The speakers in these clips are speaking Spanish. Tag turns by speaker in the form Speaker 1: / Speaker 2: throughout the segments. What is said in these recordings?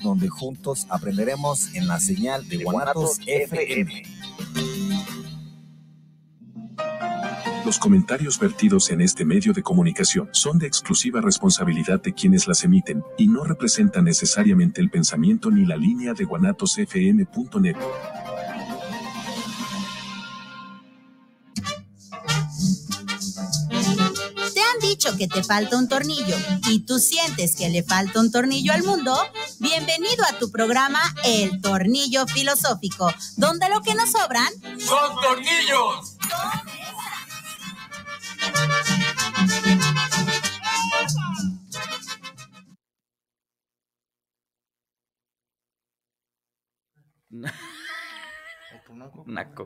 Speaker 1: donde juntos aprenderemos en la señal de Guanatos FM. Los comentarios vertidos en este medio de comunicación son de exclusiva responsabilidad de quienes las emiten y no representan necesariamente el pensamiento ni la línea de guanatosfm.net. que te falta un tornillo y tú sientes que le falta un tornillo al mundo, bienvenido a tu programa El Tornillo Filosófico, donde lo que nos sobran son tornillos.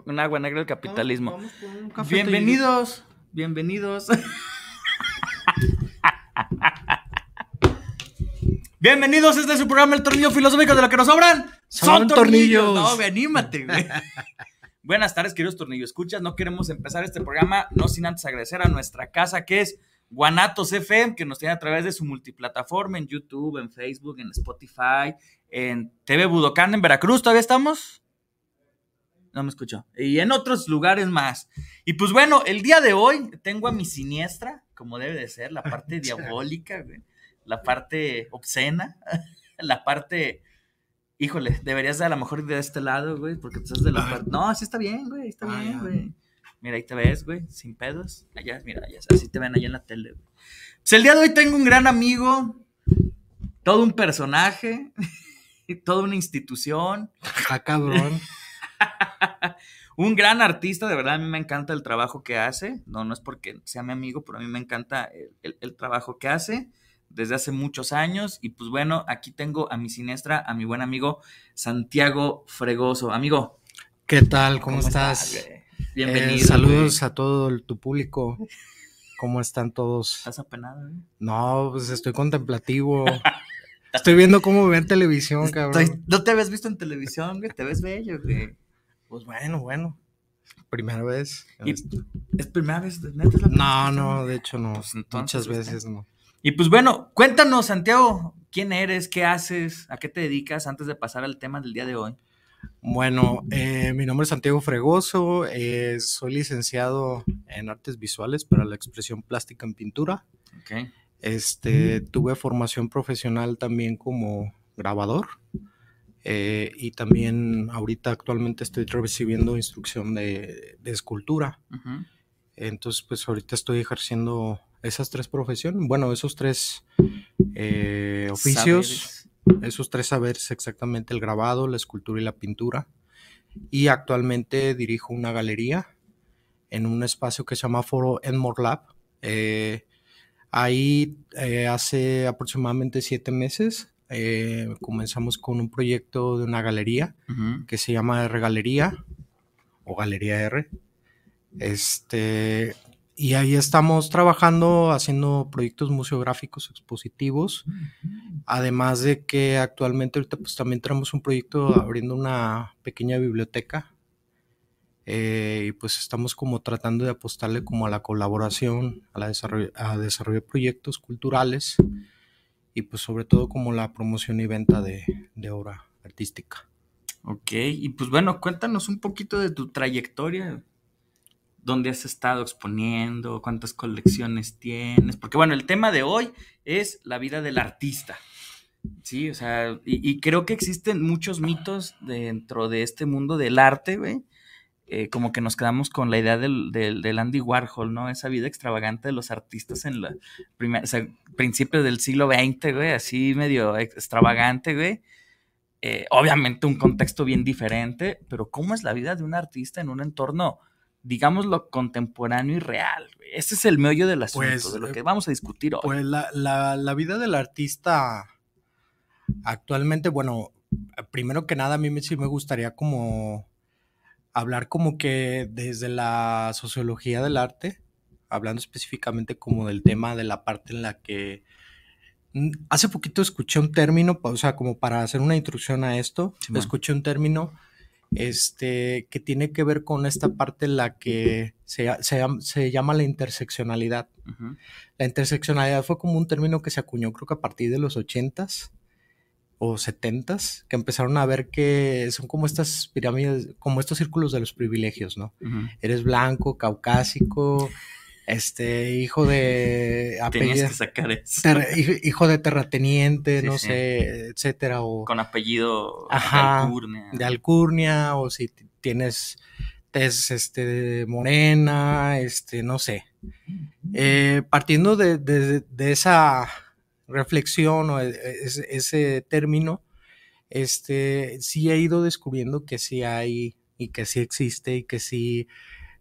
Speaker 1: Una, agua negra del capitalismo. Bienvenidos. Bienvenidos. Bienvenidos, este es su programa El Tornillo Filosófico, de lo que nos sobran son, tornillos. No, anímate, güey. Buenas tardes, queridos tornillos. Escuchas, no queremos empezar este programa, no sin antes agradecer a nuestra casa que es Guanatos FM, que nos tiene a través de su multiplataforma en YouTube, en Facebook, en Spotify, en TV Budocán en Veracruz. ¿Todavía estamos? No me escuchó. Y en otros lugares más. Y pues bueno, el día de hoy tengo a mi siniestra, como debe de ser, la parte diabólica, güey la parte obscena, la parte, híjole, deberías de, a lo mejor ir de este lado, güey, porque tú estás de la parte... No, así está bien, güey, está ah, bien, güey. Mira, ahí te ves, güey, sin pedos. Allá, mira, allá, así te ven allá en la tele, Pues el día de hoy tengo un gran amigo, todo un personaje, toda una institución. Ja, ah, cabrón. un gran artista, de verdad, a mí me encanta el trabajo que hace. No, no es porque sea mi amigo, pero a mí me encanta el trabajo que hace desde hace muchos años. Y pues bueno, aquí tengo a mi siniestra, a mi buen amigo Santiago Fregoso. Amigo.
Speaker 2: ¿Qué tal? ¿Cómo, estás? Eh,
Speaker 1: Bienvenido. saludos
Speaker 2: a todo tu público. ¿Cómo están todos? ¿Estás apenado? Eh? No, pues estoy contemplativo. estoy viendo cómo ve en televisión, cabrón.
Speaker 1: no te habías visto en televisión, güey. Te ves bello, güey. Pues bueno, bueno. Primera vez. Este ¿Es primera vez? no, no,
Speaker 2: de hecho no. Pues, Muchas veces este, no.
Speaker 1: Y pues bueno, cuéntanos, Santiago, quién eres, qué haces, a qué te dedicas antes de pasar al tema del día de hoy.
Speaker 2: Bueno, eh, mi nombre es Santiago Fregoso, eh, soy licenciado en artes visuales para la expresión plástica en pintura. Este, tuve formación profesional también como grabador eh, y también ahorita actualmente estoy recibiendo instrucción de, escultura. Entonces, pues ahorita estoy ejerciendo esas tres profesiones, bueno, esos tres eh, oficios, esos tres saberes exactamente, el grabado, la escultura y la pintura. Y actualmente dirijo una galería en un espacio que se llama Foro Enmore Lab. Eh, ahí eh, hace aproximadamente siete meses comenzamos con un proyecto de una galería que se llama R Galería o Galería R. Este, y ahí estamos trabajando, haciendo proyectos museográficos expositivos, además de que actualmente ahorita pues también tenemos un proyecto abriendo una pequeña biblioteca eh, y pues estamos como tratando de apostarle como a la colaboración, a, la a desarrollo proyectos culturales y pues sobre todo como la promoción y venta de,
Speaker 1: de obra artística. Ok, y pues bueno, cuéntanos un poquito de tu trayectoria dónde has estado exponiendo, cuántas colecciones tienes, porque bueno, el tema de hoy es la vida del artista. Sí, o sea, y, creo que existen muchos mitos dentro de este mundo del arte, güey. Eh, como que nos quedamos con la idea del, Andy Warhol, ¿no? Esa vida extravagante de los artistas en la principio principios del siglo XX, güey, así medio extravagante, güey. Eh, obviamente un contexto bien diferente, pero ¿cómo es la vida de un artista en un entorno lo contemporáneo y real. Ese es el meollo del asunto, pues, de lo eh, que vamos a discutir hoy. Pues la, la, vida del artista actualmente,
Speaker 2: bueno, primero que nada, a mí sí me gustaría como hablar como que desde la sociología del arte, hablando específicamente como del tema de la parte en la que... Mm, hace poquito escuché un término, o sea, como para hacer una introducción a esto, escuché un término este, que tiene que ver con esta parte la que se, llama la interseccionalidad. La interseccionalidad fue como un término que se acuñó creo que a partir de los 80s o 70s, que empezaron a ver que son como estas pirámides, como estos círculos de los privilegios, ¿no? Eres blanco, caucásico este, hijo de hijo, de terrateniente, no sé, etcétera. O,
Speaker 1: Con apellido de alcurnia.
Speaker 2: De alcurnia, o si tienes test este, morena, este, no sé. Eh, partiendo de, esa reflexión o e, e, ese, ese término, este, sí he ido descubriendo que sí hay y que sí existe y que sí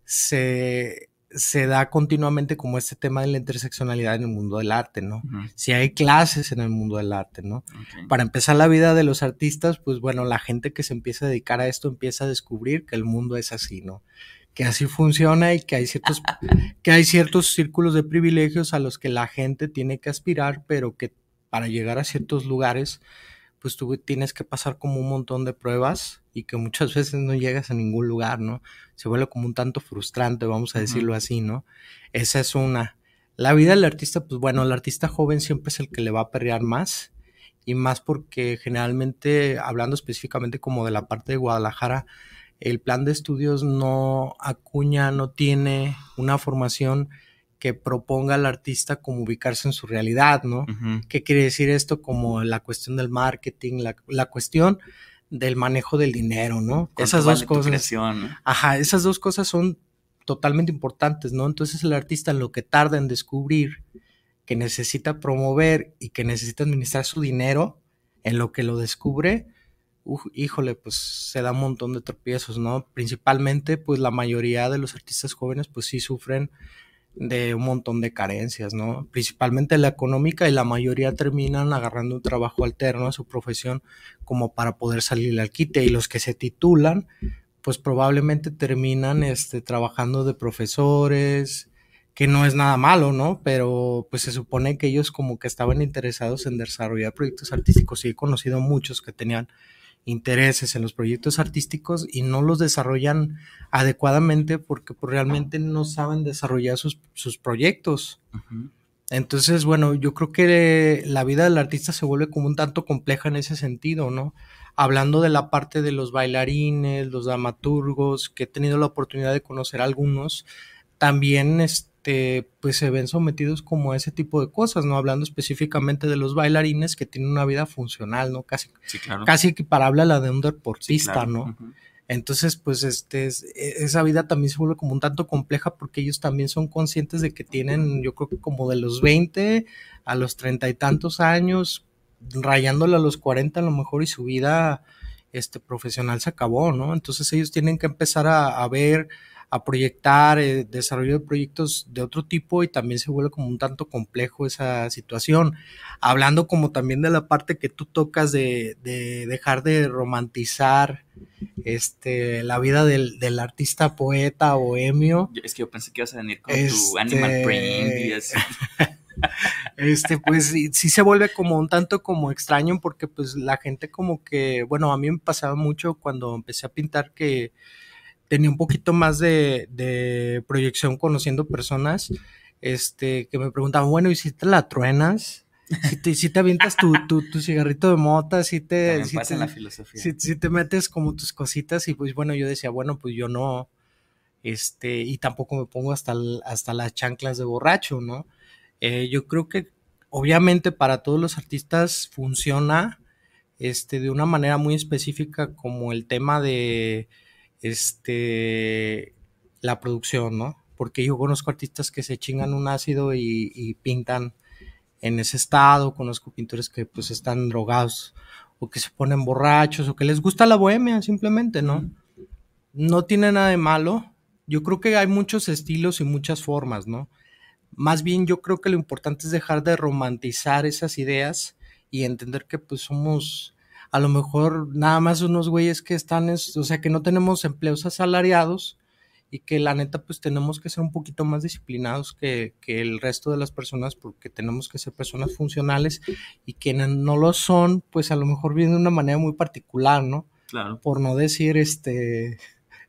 Speaker 2: se se da continuamente como este tema de la interseccionalidad en el mundo del arte, ¿no? Si hay clases en el mundo del arte, ¿no? Para empezar la vida de los artistas, pues bueno, la gente que se empieza a dedicar a esto empieza a descubrir que el mundo es así, ¿no? Que así funciona y que hay ciertos, que hay ciertos círculos de privilegios a los que la gente tiene que aspirar, pero que para llegar a ciertos lugares, pues tú tienes que pasar como un montón de pruebas y que muchas veces no llegas a ningún lugar, ¿no? Se vuelve como un tanto frustrante, vamos a decirlo así, ¿no? Esa es una. La vida del artista, pues bueno, el artista joven siempre es el que le va a perrear más y más porque generalmente, hablando específicamente como de la parte de Guadalajara, el plan de estudios no acuña, no tiene una formación que proponga al artista como ubicarse en su realidad, ¿no? ¿Qué quiere decir esto? Como la cuestión del marketing, la, la cuestión del manejo del dinero, ¿no? esas dos cosas. Ajá, esas dos cosas son totalmente importantes, ¿no? Entonces el artista lo que tarda en descubrir que necesita promover y que necesita administrar su dinero, en lo que lo descubre, híjole, pues se da un montón de tropiezos, ¿no? Principalmente, pues la mayoría de los artistas jóvenes, pues sí sufren de un montón de carencias, ¿no? Principalmente la económica y la mayoría terminan agarrando un trabajo alterno a su profesión como para poder salir al quite y los que se titulan pues probablemente terminan este, trabajando de profesores, que no es nada malo, ¿no? Pero pues se supone que ellos como que estaban interesados en desarrollar proyectos artísticos y he conocido muchos que tenían intereses en los proyectos artísticos y no los desarrollan adecuadamente porque pues, realmente no saben desarrollar sus, proyectos. Entonces, bueno, yo creo que la vida del artista se vuelve como un tanto compleja en ese sentido, ¿no? Hablando de la parte de los bailarines, los dramaturgos, que he tenido la oportunidad de conocer algunos, también este, este, pues se ven sometidos como a ese tipo de cosas, ¿no? Hablando específicamente de los bailarines que tienen una vida funcional, ¿no? Casi, equiparable a la de un deportista, ¿no? Entonces, pues este, e, esa vida también se vuelve como un tanto compleja porque ellos también son conscientes de que tienen, yo creo que como de los 20 a los treinta y tantos años, rayándole a los 40 a lo mejor y su vida este, profesional se acabó, ¿no? Entonces ellos tienen que empezar a, a ver a proyectar, eh, desarrollo de proyectos de otro tipo y también se vuelve como un tanto complejo esa situación. Hablando como también de la parte que tú tocas de, dejar de romantizar este, la vida del, artista poeta bohemio.
Speaker 1: Es que yo pensé que ibas a venir con tu Animal este, Print y así.
Speaker 2: Este, pues sí, sí, se vuelve como un tanto como extraño porque pues la gente como que, bueno, a mí me pasaba mucho cuando empecé a pintar que tenía un poquito más de, proyección conociendo personas este, que me preguntaban, bueno, ¿y si te la truenas? Si te, si te avientas tu, cigarrito de mota, si te... Si te, la filosofía. Si, te metes como tus cositas y pues bueno, yo decía, bueno, pues yo no, este, y tampoco me pongo hasta, hasta las chanclas de borracho, ¿no? Eh, yo creo que obviamente para todos los artistas funciona este, de una manera muy específica como el tema de este, la producción, ¿no? Porque yo conozco artistas que se chingan un ácido y, pintan en ese estado, conozco pintores que pues están drogados o que se ponen borrachos o que les gusta la bohemia simplemente, ¿no? No tiene nada de malo. Yo creo que hay muchos estilos y muchas formas, ¿no? Más bien yo creo que lo importante es dejar de romantizar esas ideas y entender que pues somos a lo mejor nada más unos güeyes que están, o sea, que no tenemos empleos asalariados y que la neta pues tenemos que ser un poquito más disciplinados que, que el resto de las personas porque tenemos que ser personas funcionales y quienes no lo son pues a lo mejor vienen de una manera muy particular, ¿no? Claro. Por no decir este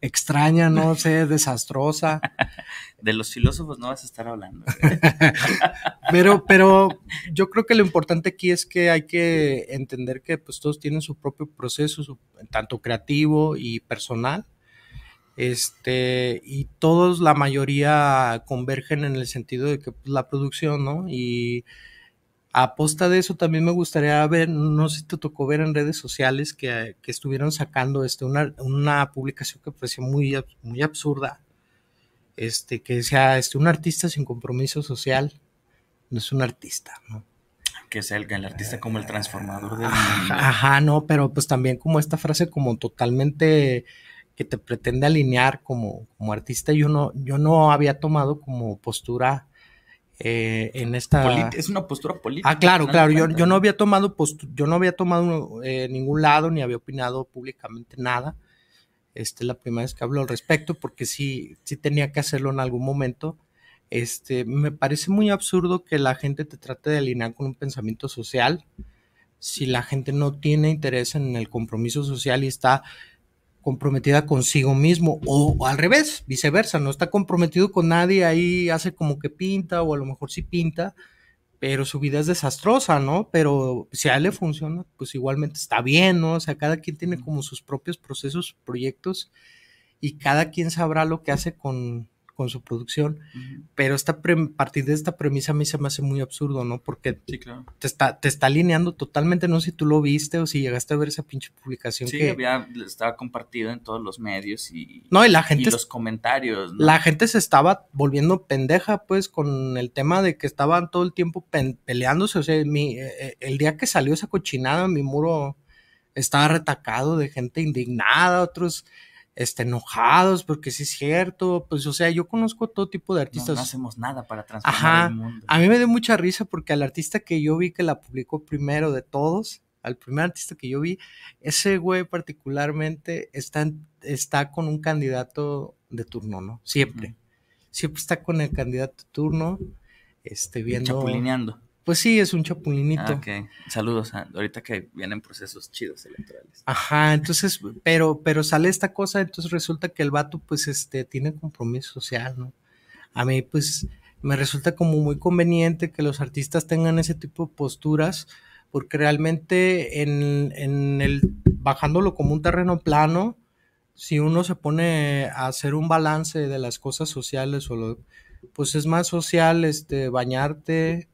Speaker 2: extraña, no sé, desastrosa.
Speaker 1: De los filósofos no vas a estar hablando. ¿eh?
Speaker 2: pero, pero yo creo que lo importante aquí es que hay que entender que pues todos tienen su propio proceso, tanto creativo y personal. Este, y todos, la mayoría convergen en el sentido de que pues, la producción, ¿no? Y a posta de eso, también me gustaría ver, no sé si te tocó ver en redes sociales que, estuvieron sacando este, una, una, publicación que parecía muy, muy absurda, este, que decía, este, un artista sin compromiso social no es un artista, Que sea el, artista como el
Speaker 1: transformador del
Speaker 2: mundo. Ajá, no, pero pues también como esta frase como totalmente que te pretende alinear como, como artista, yo no, yo no había tomado como postura eh, en esta... es
Speaker 1: una postura política. Ah, claro, claro. Yo, no
Speaker 2: había tomado, yo no había tomado eh, ningún lado ni había opinado públicamente nada. Este, la primera vez que hablo al respecto, porque sí, sí tenía que hacerlo en algún momento. Este, me parece muy absurdo que la gente te trate de alinear con un pensamiento social si la gente no tiene interés en el compromiso social y está comprometida consigo mismo o, al revés, viceversa, no está comprometido con nadie, ahí hace como que pinta o a lo mejor sí pinta, pero su vida es desastrosa, ¿no? Pero si a él le funciona, pues igualmente está bien, ¿no? O sea, cada quien tiene como sus propios procesos, proyectos y cada quien sabrá lo que hace con, con su producción, pero esta partir de esta premisa a mí se me hace muy absurdo, ¿no? Porque te, está, te está alineando totalmente, no sé si tú lo viste o si llegaste a ver esa pinche
Speaker 1: publicación. Sí, que... estaba compartido en todos los medios y, no, y, gente, los comentarios. La
Speaker 2: gente se estaba volviendo pendeja, pues, con el tema de que estaban todo el tiempo peleándose, o sea, e, e, el día que salió esa cochinada, mi muro estaba retacado de gente indignada, otros este, enojados porque si es cierto, pues o sea, yo conozco todo tipo de artistas. No, hacemos
Speaker 1: nada para transformar el mundo.
Speaker 2: A mí me dio mucha risa porque al artista que yo vi que la publicó primero de todos, al primer artista que yo vi, ese güey particularmente está, está con un candidato de turno, ¿no? Siempre. Siempre está con el candidato de turno, este, viendo... Chapulineando. Pues sí, es un chapulinito.
Speaker 1: Ah, Saludos, ah, ahorita que vienen procesos chidos electorales.
Speaker 2: Ajá, entonces, pero, pero sale esta cosa, entonces resulta que el vato, pues, este, tiene compromiso social, ¿no? A mí, pues, me resulta como muy conveniente que los artistas tengan ese tipo de posturas, porque realmente en, en el, bajándolo como un terreno plano, si uno se pone a hacer un balance de las cosas sociales o lo, pues es más social este bañarte,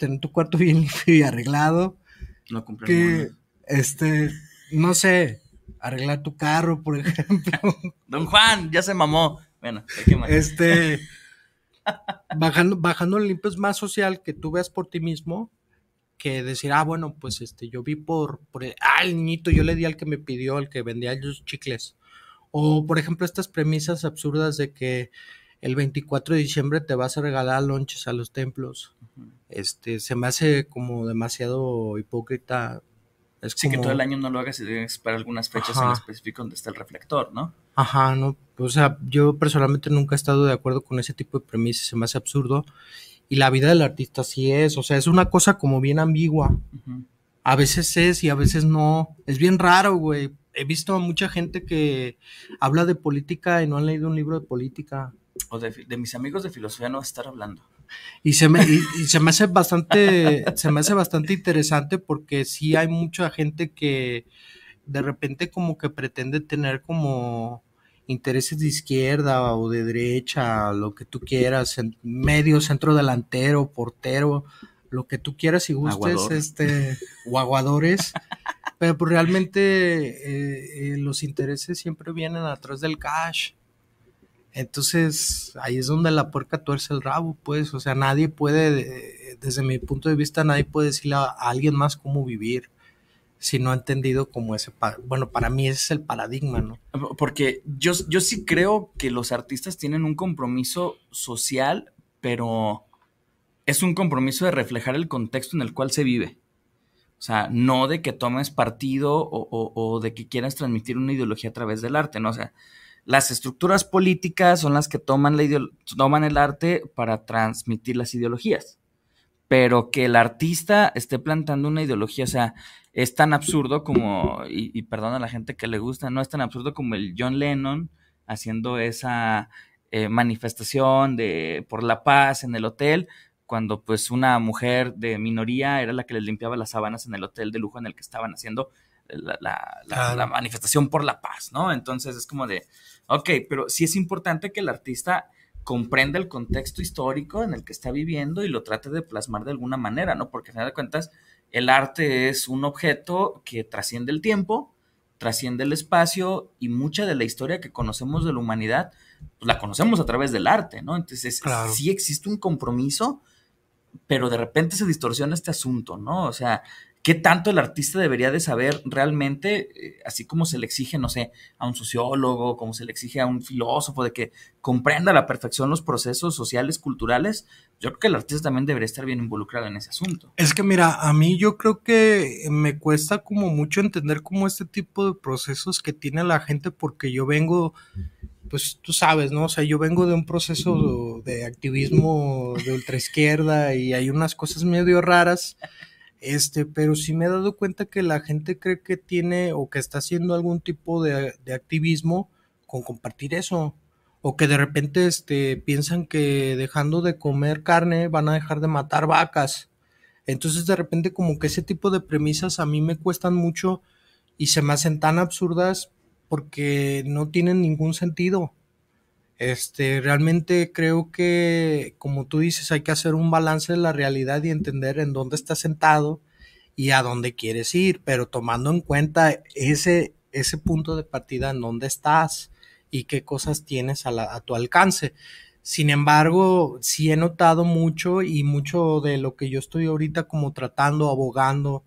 Speaker 2: tener tu cuarto bien limpio y arreglado.
Speaker 1: No que,
Speaker 2: este, no sé, arreglar tu carro, por ejemplo.
Speaker 1: Don Juan, ya se mamó. Bueno, qué Este,
Speaker 2: bajando, bajando limpio es más social que tú veas por ti mismo que decir, ah, bueno, pues este, yo vi por, por ah, el niñito, yo le di al que me pidió, al que vendía los chicles. O, por ejemplo, estas premisas absurdas de que el 24 de diciembre te vas a regalar lonches a los templos. Este, se me hace como demasiado hipócrita. Es que todo el año
Speaker 1: no lo hagas y para algunas fechas en específico donde está el reflector, ¿no?
Speaker 2: Ajá, no, o sea, yo personalmente nunca he estado de acuerdo con ese tipo de premisas, se me hace absurdo. Y la vida del artista sí es, o sea, es una cosa como bien ambigua. A veces es y a veces no. Es bien raro, güey. He visto a mucha gente que habla de política y no han leído un libro de política.
Speaker 1: O de, mis amigos de filosofía no estar hablando.
Speaker 2: Y se me, y, se me hace bastante, se me hace bastante interesante porque sí hay mucha gente que de repente como que pretende tener como intereses de izquierda o de derecha, lo que tú quieras, medio, centro delantero, portero, lo que tú quieras y gustes, este, o aguadores. pero pues realmente eh, eh, los intereses siempre vienen atrás del cash entonces, ahí es donde la puerca tuerce el rabo, pues, o sea, nadie puede, eh, desde mi punto de vista, nadie puede decirle a, alguien más cómo vivir si no ha entendido
Speaker 1: como ese, bueno, para mí ese es el paradigma, ¿no? Porque yo, yo sí creo que los artistas tienen un compromiso social, pero es un compromiso de reflejar el contexto en el cual se vive. O sea, no de que tomes partido o de que quieras transmitir una ideología a través del arte, ¿no? O sea, las estructuras políticas son las que toman, la el arte para transmitir las ideologías, pero que el artista esté plantando una ideología, o sea, es tan absurdo como, y, perdona perdón a la gente que le gusta, no es tan absurdo como el John Lennon haciendo esa eh, manifestación de por la paz en el hotel, cuando pues una mujer de minoría era la que les limpiaba las sábanas en el hotel de lujo en el que estaban haciendo la, manifestación por la paz, ¿no? Entonces es como de, ok, pero sí es importante que el artista comprenda el contexto histórico en el que está viviendo y lo trate de plasmar de alguna manera, ¿no? Porque al final de cuentas, el arte es un objeto que trasciende el tiempo, trasciende el espacio y mucha de la historia que conocemos de la humanidad, pues, la conocemos a través del arte, ¿no? Entonces, sí existe un compromiso, pero de repente se distorsiona este asunto, ¿no? O sea, ¿Qué tanto el artista debería de saber realmente, eh, así como se le exige, no sé, a un sociólogo, como se le exige a un filósofo, de que comprenda a la perfección los procesos sociales, culturales? Yo creo que el artista también debería estar bien involucrado en ese
Speaker 2: asunto. Es que mira, a mí yo creo que me cuesta como mucho entender cómo este tipo de procesos que tiene la gente porque yo vengo pues tú sabes, ¿no? O sea, yo vengo de un proceso de activismo de ultraizquierda y hay unas cosas medio raras este, pero sí me he dado cuenta que la gente cree que tiene o que está haciendo algún tipo de, de activismo con compartir eso. O que de repente este, piensan que dejando de comer carne van a dejar de matar vacas. Entonces de repente como que ese tipo de premisas a mí me cuestan mucho y se me hacen tan absurdas porque no tienen ningún sentido. Este, realmente creo que, como tú dices, hay que hacer un balance de la realidad y entender en dónde estás sentado y a dónde quieres ir, pero tomando en cuenta ese, ese punto de partida en dónde estás y qué cosas tienes a, a tu alcance. Sin embargo, sí he notado mucho y mucho de lo que yo estoy ahorita como tratando, abogando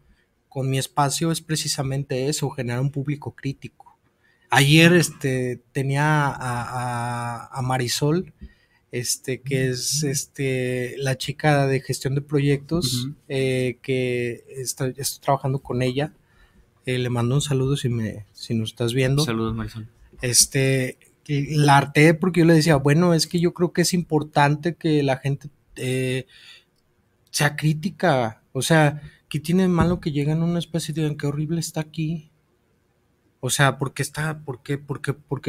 Speaker 2: con mi espacio es precisamente eso, generar un público crítico Ayer este, tenía a, Marisol, este, que es este, la chica de gestión de proyectos, eh, que está, estoy trabajando con ella. Eh, le mando un saludo si, me, si nos estás viendo. Saludos, Marisol. Este, la harté porque yo le decía, bueno, es que yo creo que es importante que la gente eh, sea crítica. O sea, ¿qué tiene malo que lleguen a una especie y digan qué horrible está aquí? O sea, ¿por qué está, por qué, por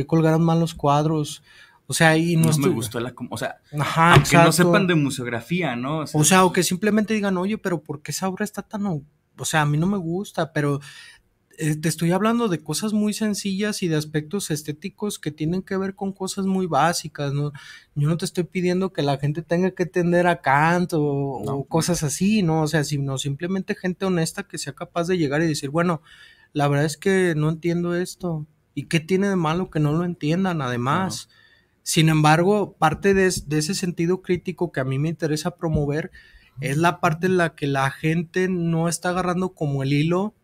Speaker 2: colgaron mal los cuadros? O sea, ahí no, no me gustó la,
Speaker 1: o sea, no sepan de museografía, ¿no? O sea,
Speaker 2: o que simplemente digan, oye, pero ¿por qué esa obra está tan, o sea, a mí no me gusta, pero eh, te estoy hablando de cosas muy sencillas y de aspectos estéticos que tienen que ver con cosas muy básicas, ¿no? Yo no te estoy pidiendo que la gente tenga que tender a Kant o cosas así, ¿no? O sea, sino simplemente gente honesta que sea capaz de llegar y decir, bueno, la verdad es que no entiendo esto. ¿Y qué tiene de malo que no lo entiendan además? Sin embargo, parte de, ese sentido crítico que a mí me interesa promover es la parte en la que la gente no está agarrando como el hilo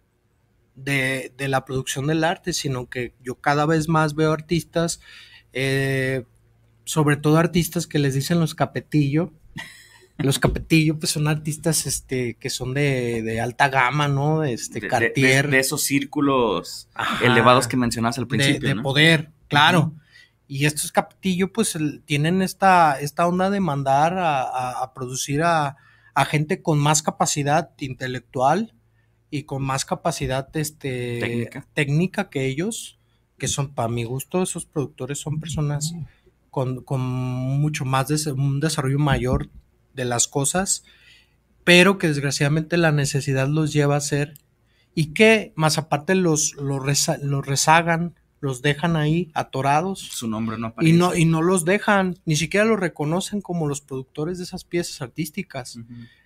Speaker 2: de, la producción del arte, sino que yo cada vez más veo artistas, eh, sobre todo artistas que les dicen los capetillo, los Capetillo, pues son artistas este, que son de, alta gama, ¿no? Este, de, Cartier. De,
Speaker 1: esos círculos elevados que mencionas al principio. De,
Speaker 2: poder, claro. Y estos Capetillo, pues tienen esta, esta onda de mandar a, producir a, gente con más capacidad intelectual y con más capacidad este, técnica. que ellos, que son, para mi gusto, esos productores son personas. Con, mucho más un desarrollo mayor de las cosas, pero que desgraciadamente la necesidad los lleva a hacer y que más aparte los, los, rezagan, los dejan ahí atorados.
Speaker 1: Su nombre no aparece. Y no, y
Speaker 2: no los dejan, ni siquiera los reconocen como los productores de esas piezas artísticas.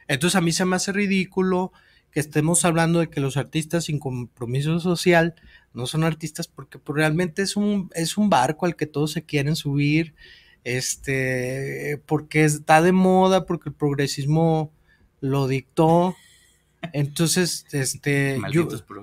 Speaker 2: Entonces a mí se me hace ridículo que estemos hablando de que los artistas sin compromiso social no son artistas porque pues, realmente es un, es un barco al que todos se quieren subir este, porque está de moda, porque el progresismo lo dictó. Entonces, este,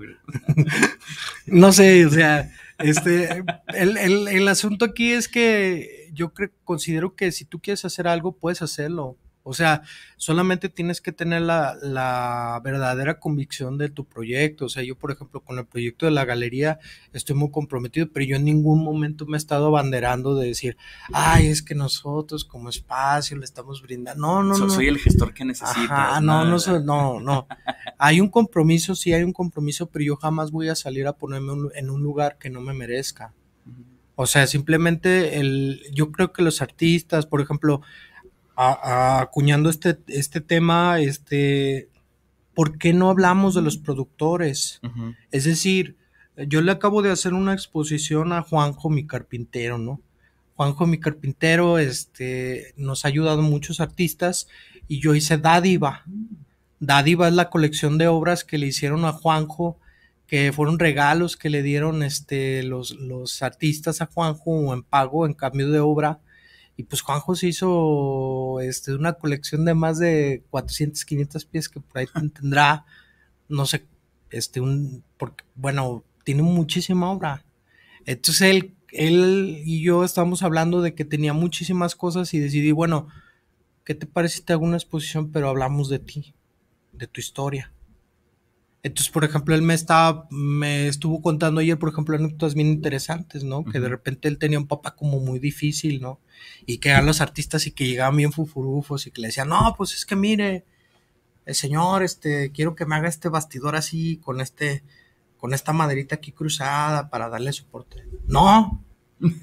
Speaker 2: no sé, o sea, este, el, asunto aquí es que yo considero que si tú quieres hacer algo, puedes hacerlo o sea, solamente tienes que tener la, verdadera convicción de tu proyecto. O sea, yo, por ejemplo, con el proyecto de la galería estoy muy comprometido, pero yo en ningún momento me he estado abanderando de decir, ay, es que nosotros como espacio le estamos brindando. No, no, no. Soy el gestor que necesita. Ah, no, no, no, no. Hay un compromiso, sí hay un compromiso, pero yo jamás voy a salir a ponerme en un lugar que no me merezca. O sea, simplemente el, yo creo que los artistas, por ejemplo, acuñando este, este tema, este, ¿por qué no hablamos de los productores? Es decir, yo le acabo de hacer una exposición a Juanjo, mi carpintero, ¿no? Juanjo, mi carpintero, este, nos ha ayudado muchos artistas y yo hice Dádiva. Dádiva es la colección de obras que le hicieron a Juanjo, que fueron regalos que le dieron este, los, los artistas a Juanjo en pago, en cambio de obra y pues Juanjo se hizo este, una colección de más de 400, 500 pies que por ahí tendrá, no sé, este, un, porque, bueno, tiene muchísima obra. Entonces él, él y yo estábamos hablando de que tenía muchísimas cosas y decidí, bueno, ¿qué te parece si te hago una exposición, pero hablamos de ti, de tu historia? Entonces, por ejemplo, él me estaba, me estuvo contando ayer, por ejemplo, anécdotas bien interesantes, ¿no? Que de repente él tenía un papá como muy difícil, ¿no? Y que eran los artistas y que llegaban bien fufurufos y que le decían, no, pues es que mire, el eh, señor, este, quiero que me haga este bastidor así, con este, con esta maderita aquí cruzada para darle soporte. No,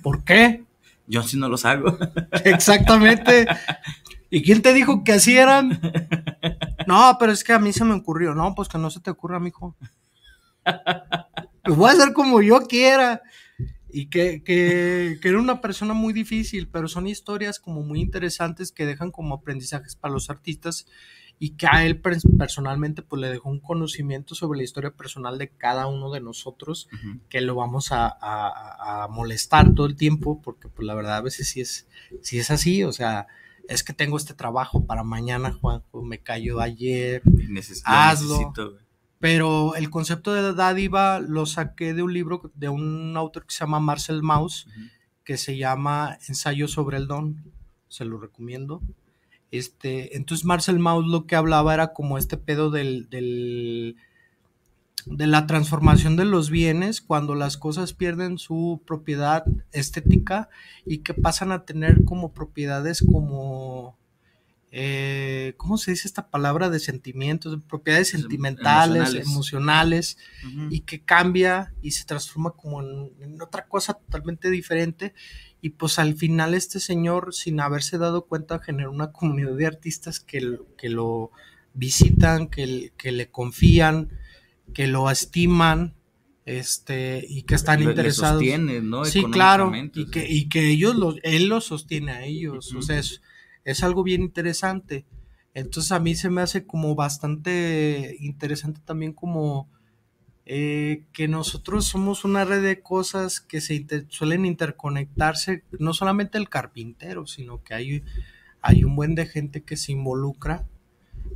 Speaker 2: ¿por qué?
Speaker 1: Yo sí no los hago.
Speaker 2: Exactamente. ¿Y quién te dijo que así eran? No, pero es que a mí se me ocurrió. No, pues que no se te ocurra, mijo. Lo voy a hacer como yo quiera. Y que, que, que, era una persona muy difícil, pero son historias como muy interesantes que dejan como aprendizajes para los artistas y que a él personalmente pues le dejó un conocimiento sobre la historia personal de cada uno de nosotros que lo vamos a, molestar todo el tiempo porque pues la verdad a veces sí es, sí es así, o sea, es que tengo este trabajo para mañana, juan me cayó ayer,
Speaker 1: hazlo.
Speaker 2: pero el concepto de dádiva lo saqué de un libro de un autor que se llama Marcel Mauss, que se llama Ensayo sobre el don, se lo recomiendo. Este, entonces Marcel Mauss lo que hablaba era como este pedo del de la transformación de los bienes cuando las cosas pierden su propiedad estética y que pasan a tener como propiedades como, eh, ¿cómo se dice esta palabra? De sentimientos, propiedades em, sentimentales, emocionales, y que cambia y se transforma como en, otra cosa totalmente diferente. Y pues al final este señor, sin haberse dado cuenta, generó una comunidad de artistas que, lo visitan, que le confían que lo estiman este y que están interesados. Le ¿no? Sí, claro, y que, ellos los, él los sostiene a ellos, o sea, es, algo bien interesante. Entonces a mí se me hace como bastante interesante también como eh, que nosotros somos una red de cosas que se suelen interconectarse, no solamente el carpintero, sino que hay, hay un buen de gente que se involucra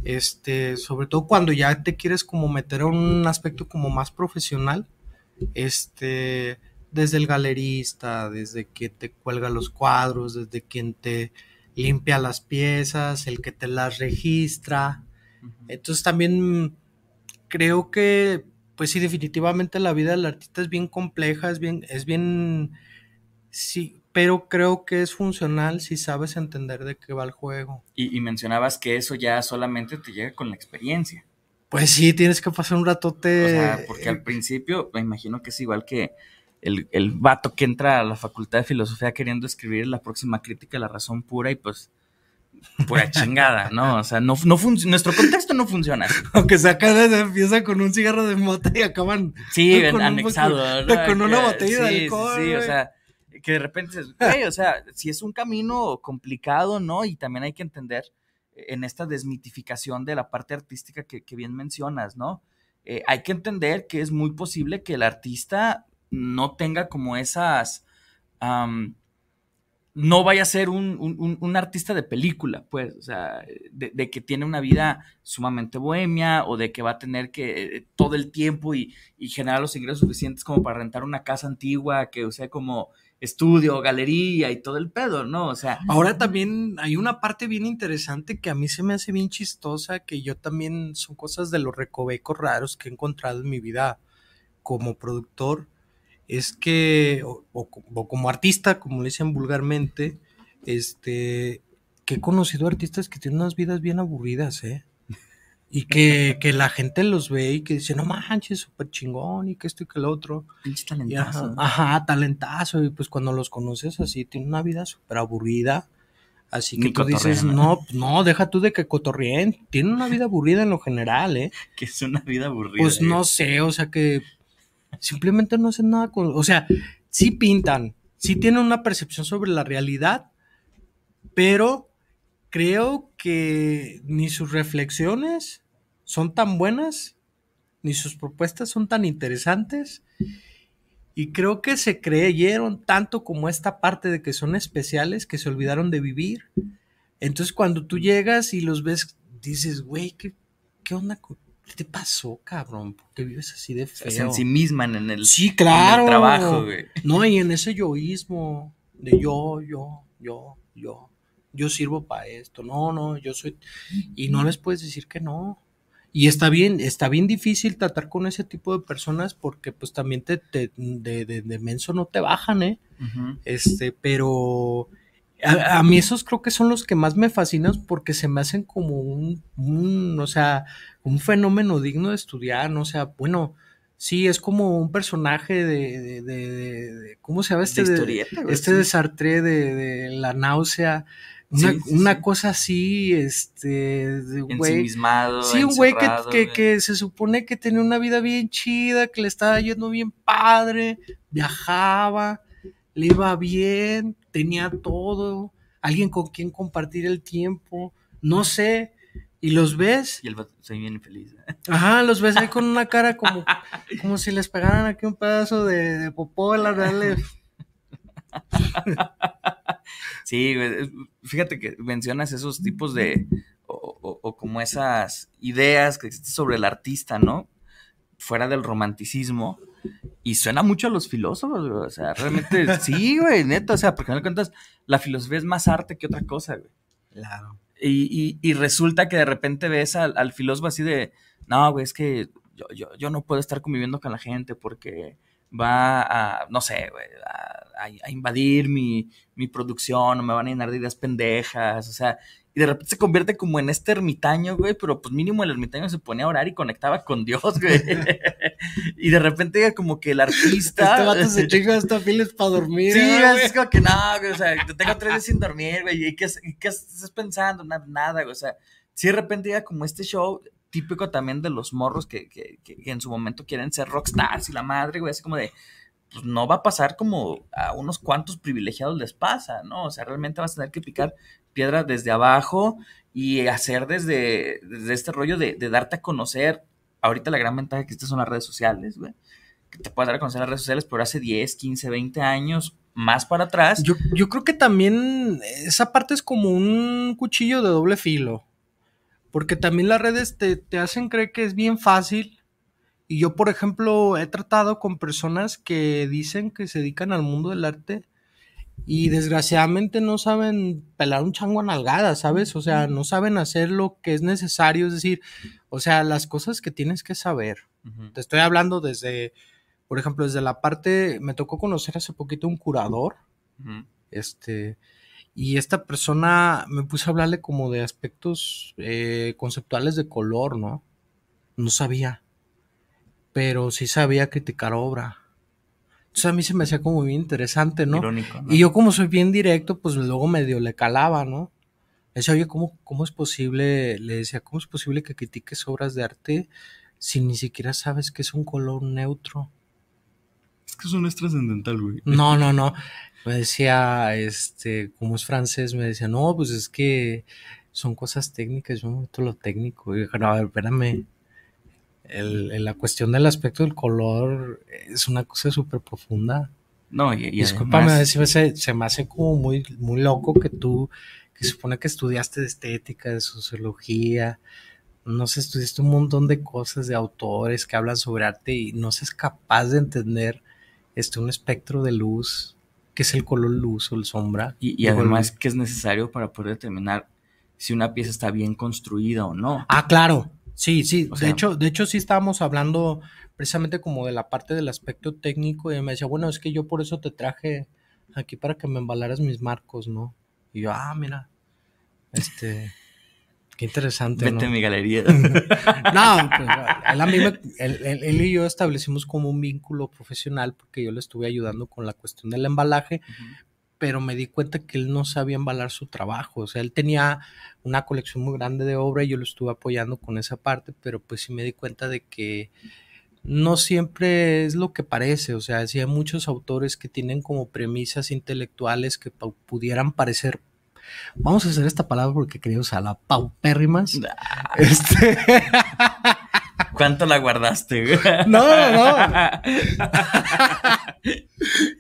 Speaker 2: este, sobre todo cuando ya te quieres como meter a un aspecto como más profesional, este, desde el galerista, desde que te cuelga los cuadros, desde quien te limpia las piezas, el que te las registra. Entonces también creo que, pues sí, definitivamente la vida del artista es bien compleja, es bien, es bien, sí, pero creo que es funcional si sabes entender de qué va el juego.
Speaker 1: Y, mencionabas que eso ya solamente te llega con la experiencia.
Speaker 2: Pues sí, tienes que pasar un ratote. O sea, porque al eh,
Speaker 1: principio me imagino que es igual que el, el vato que entra a la facultad de filosofía queriendo escribir la próxima crítica a la razón pura y pues pura chingada, ¿no? O sea, no, nuestro contexto no funciona. Aunque de empieza con un cigarro de mota y acaban. Sí, con anexado. Con una botella de alcohol. sí, o sea que de repente o sea, si es un camino complicado, ¿no? Y también hay que entender eh, en esta desmitificación de la parte artística que, bien mencionas, ¿no? Eh, hay que entender que es muy posible que el artista no tenga como esas... no vaya a ser un, artista de película, pues, o sea, de, que tiene una vida sumamente bohemia o de que va a tener que eh, todo el tiempo y, generar los ingresos suficientes como para rentar una casa antigua que o sea como estudio, galería y todo el pedo, ¿no? O sea. Ahora también hay una parte bien interesante que a mí se me hace bien chistosa, que yo
Speaker 2: también son cosas de los recovecos raros que he encontrado en mi vida como productor. Es que, o, como artista, como le dicen vulgarmente, este, que he conocido artistas que tienen unas vidas bien aburridas, ¿eh? y que, la gente los ve y que dice, no manches, súper chingón y que esto y que el otro. Pinche talentazo. Ajá, talentazo. Y pues cuando los conoces así, tiene una vida súper aburrida.
Speaker 1: Así que tú dices, no,
Speaker 2: pues no, deja tú de que cotorrien, Tiene una vida aburrida en lo general, ¿eh? Que es una vida aburrida. Pues no ¿eh? sé, o sea que simplemente no hacen nada con. O sea, sí pintan, sí tienen una percepción sobre la realidad, pero creo que ni sus reflexiones son tan buenas, ni sus propuestas son tan interesantes. Y creo que se creyeron tanto como esta parte de que son especiales que se olvidaron de vivir. Entonces cuando tú llegas y los ves, dices, güey, ¿qué, ¿qué onda? ¿Qué te pasó,
Speaker 1: cabrón? ¿Por vives así de feo? Se en sí,
Speaker 2: claro. En el trabajo, güey. No, y en ese yoísmo de yo, yo, yo, yo, yo sirvo para esto. No, no, yo soy... Y no les puedes decir que no. Y está bien, está bien difícil tratar con ese tipo de personas porque pues también te, de, menso no te bajan, ¿eh? Este, pero
Speaker 1: a, mí esos
Speaker 2: creo que son los que más me fascinan porque se me hacen como un, un, o sea, un fenómeno digno de estudiar, ¿no? O sea, bueno, sí, es como un personaje de, de, de, ¿cómo se llama este? De este de Sartre, de, la náusea, una, cosa así, este, de güey. Sí, un güey que, se supone que tenía una vida bien chida, que le estaba yendo bien padre, viajaba, le iba bien, tenía todo, alguien con quien compartir el tiempo, no sé. Y los ves. Y el
Speaker 1: vato soy bien feliz. ¿eh?
Speaker 2: Ajá, los ves ahí con una cara como, como si les pegaran aquí un pedazo de, popola, popó,
Speaker 1: sí, güey, fíjate que mencionas esos tipos de, o, como esas ideas que existen sobre el artista, ¿no? Fuera del romanticismo. Y suena mucho a los filósofos, güey. O sea, realmente, sí, güey, neta. O sea, porque no cuentas, la filosofía es más arte que otra cosa, güey. Claro. Y, resulta que de repente ves al, filósofo así de, no, güey, es que yo no puedo estar conviviendo con la gente porque va a, no sé, güey, a, invadir mi, producción, o me van a llenar de ideas pendejas, o sea, y de repente se convierte como en este ermitaño, güey, pero pues mínimo el ermitaño se ponía a orar y conectaba con Dios, güey. y de repente como que el artista... Este vato se
Speaker 2: chinga hasta files para dormir. Sí, ¿eh, es
Speaker 1: como que no, güey, o sea, tengo tres días sin dormir, güey, ¿y qué, estás pensando? Nada, nada, o sea, si de repente llega como este show, típico también de los morros que, en su momento quieren ser rockstars y la madre, güey, así como de, pues no va a pasar como a unos cuantos privilegiados les pasa, ¿no? O sea, realmente vas a tener que picar piedra desde abajo y hacer desde, este rollo de, darte a conocer. Ahorita la gran ventaja que estas son las redes sociales, güey. Que te puedes dar a conocer las redes sociales, pero hace 10, 15, 20 años, más para atrás. Yo, yo creo que también esa parte es como un cuchillo de doble filo. Porque también las redes
Speaker 2: te, hacen creer que es bien fácil. Y yo, por ejemplo, he tratado con personas que dicen que se dedican al mundo del arte y desgraciadamente no saben pelar un chango a nalgada, ¿sabes? O sea, no saben hacer lo que es necesario, es decir, o sea, las cosas que tienes que saber. Te estoy hablando desde, por ejemplo, desde la parte, me tocó conocer hace poquito un curador, este, y esta persona me puse a hablarle como de aspectos eh, conceptuales de color, ¿no? No sabía. Pero sí sabía criticar obra. Entonces a mí se me hacía como bien interesante, ¿no? Irónico, Y yo como soy bien directo, pues luego medio le calaba, ¿no? Le oye, ¿cómo, ¿cómo es posible? Le decía, ¿cómo es posible que critiques obras de arte si ni siquiera sabes que es un color neutro? Es que eso no es trascendental, güey. No, no, no me decía, este, como es francés, me decía, no, pues es que son cosas técnicas, yo me meto lo técnico. Y dije, no, a ver, espérame. El, la cuestión del aspecto del color es una cosa súper profunda.
Speaker 1: No, y, y Discúlpame, se,
Speaker 2: se, me hace como muy, muy loco que tú, que supone que estudiaste de estética, de sociología, no sé, estudiaste un montón de cosas de autores que hablan sobre arte y no seas capaz de entender
Speaker 1: este, un espectro de luz que es el color luz o el sombra. Y, y además que es necesario para poder determinar si una pieza está bien construida o no. Ah,
Speaker 2: claro. Sí, sí. de hecho, de hecho sí estábamos hablando precisamente como de la parte del aspecto técnico y me decía, bueno, es que yo por eso te traje aquí para que me embalaras mis marcos, ¿no? Y yo, ah, mira, este, Qué interesante. Vete ¿no? a mi galería. no, pues, él, y yo establecimos como un vínculo profesional porque yo le estuve ayudando con la cuestión del embalaje, pero me di cuenta que él no sabía embalar su trabajo. O sea, él tenía una colección muy grande de obra y yo lo estuve apoyando con esa parte, pero pues sí me di cuenta de que no siempre es lo que parece, o sea, sí hay muchos autores que tienen como premisas intelectuales que pudieran parecer Vamos a hacer esta palabra porque quería a la paupérrimas. Ah. Este.
Speaker 1: ¿Cuánto la guardaste? No, no, no.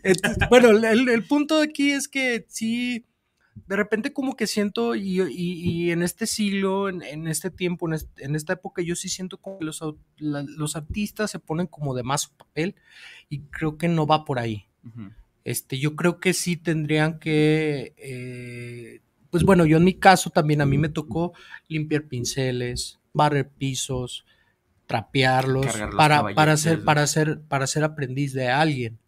Speaker 2: Este, bueno, el, el, punto aquí es que sí, de repente como que siento, y, en este siglo, en, este tiempo, en, esta época, yo sí siento como que los, artistas se ponen como de más papel y creo que no va por ahí. Este, yo creo que sí tendrían que, eh, pues bueno, yo en mi caso también a mí me tocó limpiar pinceles, barrer pisos, trapearlos, para, para, ser, para, hacer para ser aprendiz de alguien.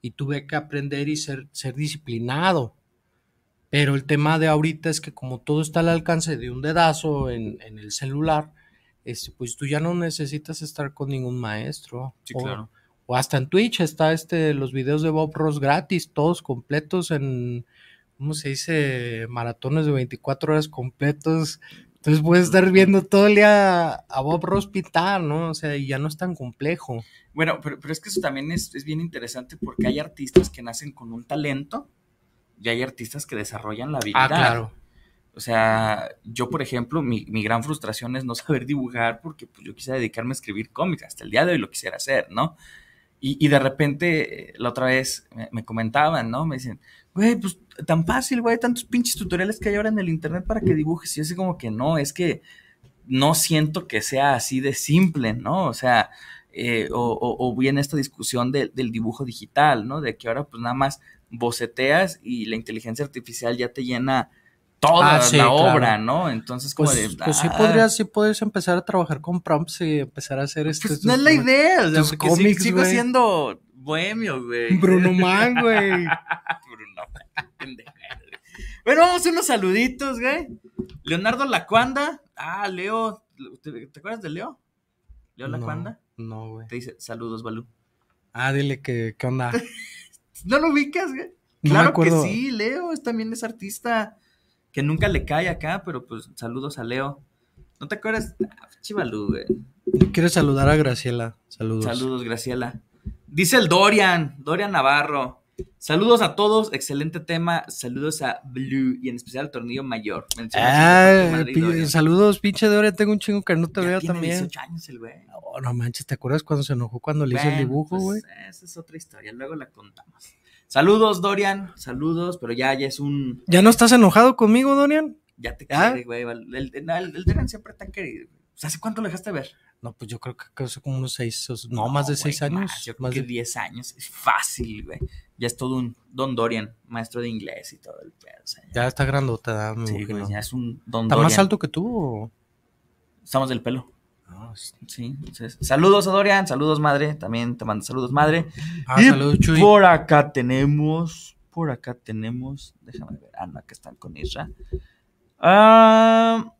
Speaker 2: Y tuve que aprender y ser, ser disciplinado. Pero el tema de ahorita es que como todo está al alcance de un dedazo en, en el celular, este, pues tú ya no necesitas estar con ningún maestro. Sí, claro o hasta en Twitch está este los videos de Bob Ross gratis, todos completos en ¿cómo se dice? maratones de 24 horas completos. Entonces puedes estar viendo todo el día a Bob Ross pintar, ¿no? O sea, y ya no es tan complejo.
Speaker 1: Bueno, pero, pero es que eso también es, bien interesante porque hay artistas que nacen con un talento y hay artistas que desarrollan la habilidad. Ah, claro. O sea, yo, por ejemplo, mi, gran frustración es no saber dibujar porque pues, yo quisiera dedicarme a escribir cómics. Hasta el día de hoy lo quisiera hacer, ¿no? Y, de repente, eh, la otra vez me, comentaban, ¿no? Me dicen, güey, pues tan fácil, güey, tantos pinches tutoriales que hay ahora en el internet para que dibujes. Y yo así como que no, es que no siento que sea así de simple, ¿no? O sea, eh, o, o, o, bien esta discusión del dibujo digital, ¿no? De que ahora pues nada más boceteas y la inteligencia artificial ya te llena toda ah, la obra, ¿no? Entonces, como pues, pues sí ah". podrías,
Speaker 2: sí podrías empezar a trabajar con prompts y empezar a hacer pues, estos... Pues no es la idea, o sea, cómics, sigo
Speaker 1: siendo bohemio, güey. Bruno Man, güey. Bruno Man, Bueno, vamos a unos saluditos, güey. Leonardo Lacuanda. Ah, Leo. ¿Te, acuerdas de Leo? ¿Leo Lacuanda? No, güey. te dice, saludos, Balú. Ah, dile que, ¿qué onda? ¿No lo ubicas, güey? Claro que sí, Leo también es artista que nunca le cae acá, pero pues saludos a Leo. ¿No te acuerdas? Ah, Chivalú, güey.
Speaker 2: Quiero saludar a Graciela. Saludos.
Speaker 1: Saludos, Graciela. Dice el Dorian, Dorian Navarro. Saludos a todos, excelente tema. Saludos a Blue y en especial al Tornillo Mayor. Ah,
Speaker 2: saludos, pinche Dorian. Tengo un chingo que no te veo tiene también. 18 años el güey. No, manches, ¿te acuerdas cuando se enojó cuando le hizo el dibujo, pues, güey?
Speaker 1: esa es otra historia, luego la contamos. Saludos, Dorian. Saludos, pero ya, ya es un.
Speaker 2: ¿Ya no estás enojado conmigo, Dorian?
Speaker 1: Ya te cae, ¿Ah? güey. El, Dorian siempre tan querido. ¿hace cuánto lo dejaste ver? No, pues yo creo que hace como unos seis, no, más de seis años. Más, de... diez años. Es fácil, güey. Ya es todo un Don Dorian, maestro de inglés y todo el pedo. ya... está grandota, ah, me sí, ya es un Don Dorian. ¿Está más alto que tú? ¿o? Estamos del pelo sí, Saludos a Dorian, saludos madre, también te mando saludos madre. Ah, y Por acá tenemos, por acá tenemos, déjame ver, ah, que están con Isra. Ah,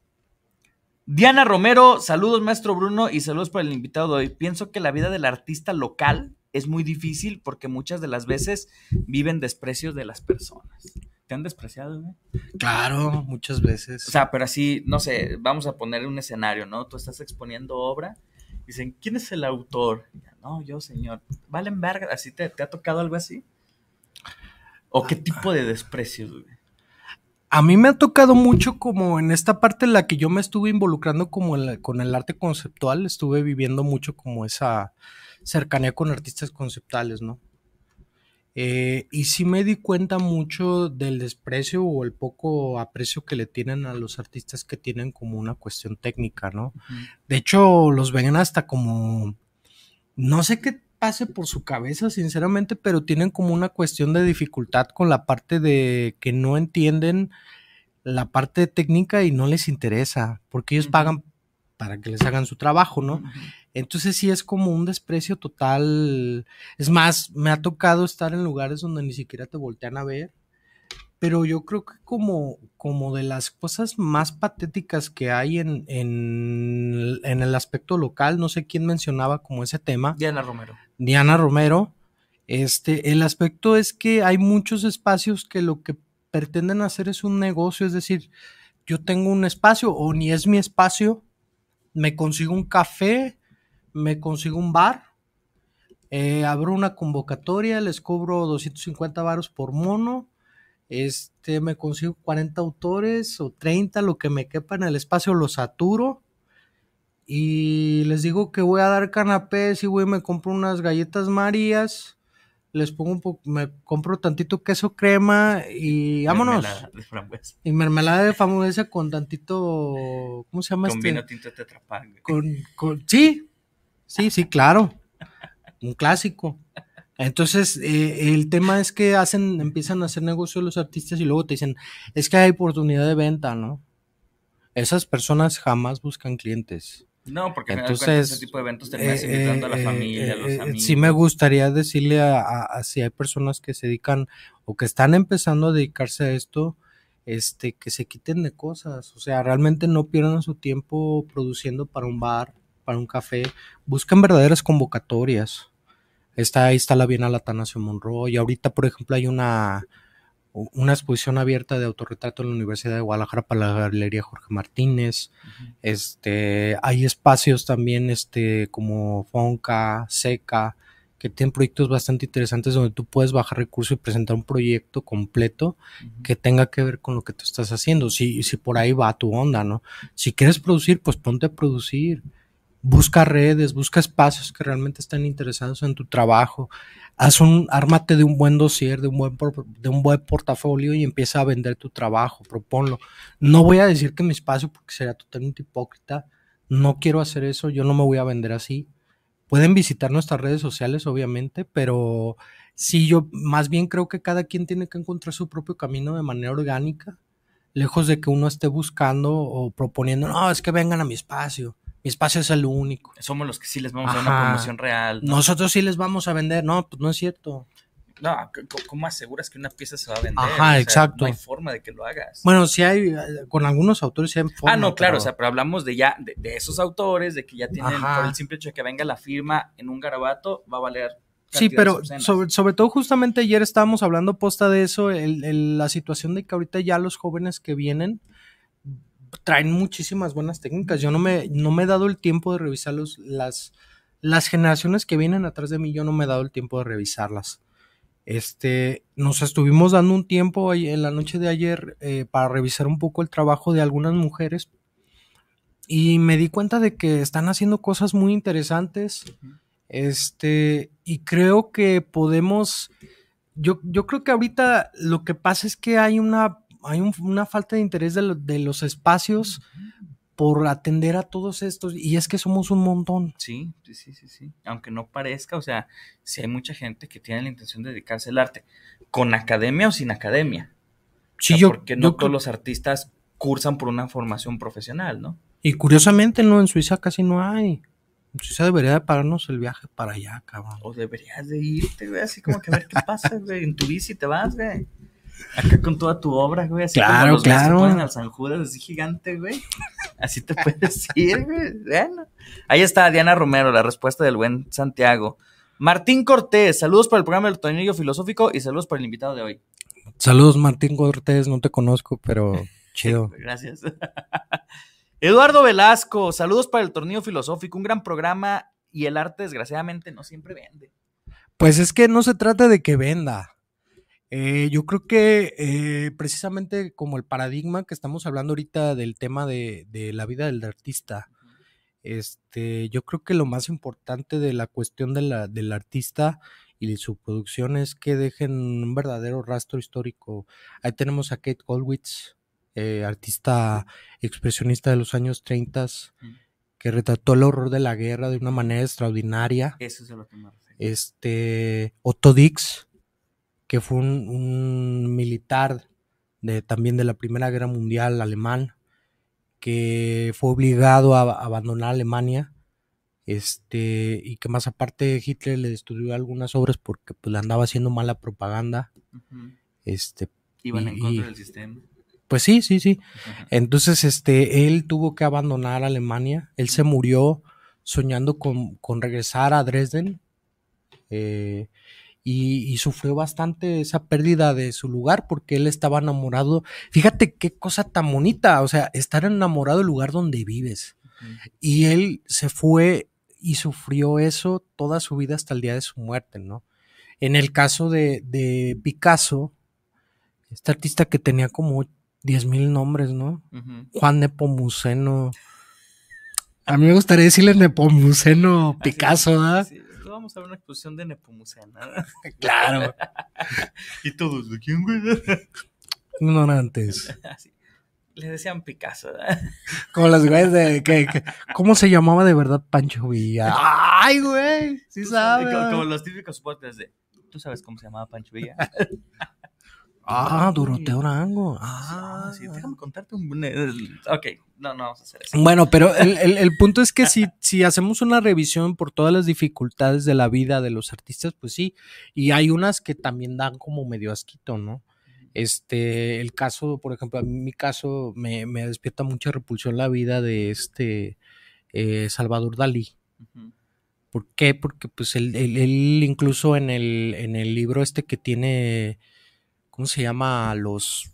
Speaker 1: Diana Romero, saludos maestro Bruno y saludos por el invitado de hoy. Pienso que la vida del artista local es muy difícil porque muchas de las veces viven desprecios de las personas han despreciado, güey? Claro, muchas veces. O sea, pero así, no sé, vamos a poner un escenario, ¿no? Tú estás exponiendo obra, dicen, ¿quién es el autor? no, yo, señor. ¿Valenberg, ¿así te, ha tocado algo así? ¿O qué ah, tipo de desprecio?
Speaker 2: A mí me ha tocado mucho como en esta parte en la que yo me estuve involucrando como con el arte conceptual, estuve viviendo mucho como esa cercanía con artistas conceptuales, ¿no? Eh, y sí me di cuenta mucho del desprecio o el poco aprecio que le tienen a los artistas que tienen como una cuestión técnica, ¿no? De hecho, los ven hasta como, no sé qué pase por su cabeza, sinceramente, pero tienen como una cuestión de dificultad con la parte de que no entienden la parte técnica y no les interesa, porque ellos pagan para que les hagan su trabajo, ¿no? Entonces sí es como un desprecio total. Es más, me ha tocado estar en lugares donde ni siquiera te voltean a ver. Pero yo creo que como, como de las cosas más patéticas que hay en, el aspecto local, no sé quién mencionaba como ese tema. Diana Romero. Diana Romero. Este, el aspecto es que hay muchos espacios que lo que pretenden hacer es un negocio, es decir, yo tengo un espacio o ni es mi espacio, me consigo un café, me consigo un bar, eh, abro una convocatoria, les cobro 250 varos por mono, este, me consigo 40 autores o 30, lo que me quepa en el espacio, lo saturo. Y les digo que voy a dar canapés y me compro unas galletas marías, les pongo un poco, me compro tantito queso crema y vámonos. Mermelada de frambuesa. Y mermelada de frambuesa con tantito, ¿cómo se llama con este? Vino tinto Con, con, sí, Sí, sí, claro. Un clásico. Entonces, eh, el tema es que hacen, empiezan a hacer negocio los artistas y luego te dicen, es que hay oportunidad de venta, ¿no? Esas personas jamás buscan clientes. No, porque entonces ese tipo de eventos eh, a la eh, familia, a los amigos. Sí me gustaría decirle a, a, si hay personas que se dedican o que están empezando a dedicarse a esto, este, que se quiten de cosas. O sea, realmente no pierdan su tiempo produciendo para un bar, para un café, busquen verdaderas convocatorias. Está, ahí está la Bienal Atanasio Monroy. Ahorita, por ejemplo, hay una, una exposición abierta de autorretrato en la Universidad de Guadalajara para la Galería Jorge Martínez. este, hay espacios también este, como Fonca, Seca, que tienen proyectos bastante interesantes donde tú puedes bajar recursos y presentar un proyecto completo que tenga que ver con lo que tú estás haciendo. Si, si por ahí va tu onda, ¿no? Si quieres producir, pues ponte a producir busca redes, busca espacios que realmente estén interesados en tu trabajo, haz un, ármate de un buen dossier, de un buen, de un buen portafolio y empieza a vender tu trabajo, proponlo. No voy a decir que mi espacio, porque sería totalmente hipócrita, no quiero hacer eso, yo no me voy a vender así. Pueden visitar nuestras redes sociales, obviamente, pero sí yo más bien creo que cada quien tiene que encontrar su propio camino de manera orgánica, lejos de que uno esté buscando o proponiendo, no, es que vengan a mi espacio mi espacio es el único.
Speaker 1: Somos los que sí les vamos a dar una promoción real. Nosotros
Speaker 2: sí les vamos a vender. No, pues no es
Speaker 1: cierto. No, ¿cómo aseguras que una pieza se va a vender? Ajá, exacto. No hay forma de que lo hagas. Bueno, sí hay, eh, con
Speaker 2: algunos autores sí hay forma. Ah, no, claro, o sea,
Speaker 1: pero hablamos de ya, de, esos autores, de que ya tienen, por el simple hecho de que venga la firma en un garabato, va a valer. Sí, pero
Speaker 2: sobre, todo justamente ayer estábamos hablando posta de eso, la situación de que ahorita ya los jóvenes que vienen, traen muchísimas buenas técnicas. Yo no me, no me he dado el tiempo de revisar los, las, las generaciones que vienen atrás de mí, yo no me he dado el tiempo de revisarlas. Este, nos estuvimos dando un tiempo en la noche de ayer eh, para revisar un poco el trabajo de algunas mujeres y me di cuenta de que están haciendo cosas muy interesantes. Este, y creo que podemos, yo, yo creo que ahorita lo que pasa es que hay una hay una falta de interés de, los espacios por atender a todos estos, y es que somos un montón.
Speaker 1: Sí, sí, sí, sí, Aunque no parezca, o sea, si hay mucha gente que tiene la intención de dedicarse al arte, con academia o sin academia. Sí, yo, porque no todos los artistas cursan por una formación profesional, ¿no?
Speaker 2: Y curiosamente, no, en Suiza casi no hay. En Suiza debería de pararnos el viaje
Speaker 1: para allá, cabrón. O deberías de irte, güey, así como que a ver qué pasa, güey, en tu bici te vas, güey. Acá con toda tu obra, güey. Así claro, los claro. Ponen al San Judas así gigante, güey. Así te puedes ir, güey. Bueno. Ahí está Diana Romero, la respuesta del buen Santiago. Martín Cortés, saludos para el programa del tornillo Filosófico y saludos para el invitado de hoy.
Speaker 2: Saludos, Martín Cortés, no te conozco, pero chido.
Speaker 1: Gracias. Eduardo Velasco, saludos para el Tornillo Filosófico, un gran programa y el arte desgraciadamente no siempre vende.
Speaker 2: Pues es que no se trata de que venda, eh, yo creo que eh, precisamente como el paradigma que estamos hablando ahorita del tema de, la vida del artista, este, yo creo que lo más importante de la cuestión del artista y de su producción es que dejen un verdadero rastro histórico. Ahí tenemos a Kate Colwitz, eh, artista expresionista de los años 30, que retrató el horror de la guerra de una manera extraordinaria. Eso es lo que Este, Otto Dix, que fue un, militar de, también de la Primera Guerra Mundial alemán, que fue obligado a, abandonar Alemania, este, y que más aparte Hitler le destruyó algunas obras porque pues, le andaba haciendo mala propaganda. este, Iban en contra del sistema. Pues sí, sí, sí. Entonces, este, él tuvo que abandonar Alemania. Él se murió soñando con, regresar a Dresden. Eh, y, sufrió bastante esa pérdida de su lugar porque él estaba enamorado. Fíjate qué cosa tan bonita, o sea, estar enamorado del lugar donde vives. Y él se fue y sufrió eso toda su vida hasta el día de su muerte, ¿no? En el caso de, de Picasso, este artista que tenía como 10 mil nombres, ¿no? Juan Nepomuceno. A mí me gustaría decirle Nepomuceno Picasso, ¿verdad?
Speaker 1: vamos a ver una exposición de Nepomucena. Claro. y todos, ¿de quién, güey?
Speaker 2: Ignorantes.
Speaker 1: Así. Les decían Picasso.
Speaker 2: Como los güeyes de. Que, ¿Cómo se llamaba de verdad Pancho Villa? ¡Ay,
Speaker 1: güey! Sí, sabe. Como, los típicos suportes de. ¿Tú sabes cómo se llamaba Pancho Villa? Ah, ah Doroteo te ah, ah, sí, déjame contarte un... Ok, no, no vamos a hacer eso. Bueno, pero el,
Speaker 2: punto es que si, si hacemos una revisión por todas las dificultades de la vida de los artistas, pues sí, y hay unas que también dan como medio asquito, ¿no? Este, el caso, por ejemplo, a mí mi caso me, despierta mucha repulsión la vida de este eh, Salvador Dalí. ¿Por qué? Porque pues él, incluso en el, en el libro este que tiene... ¿cómo se llama? Los...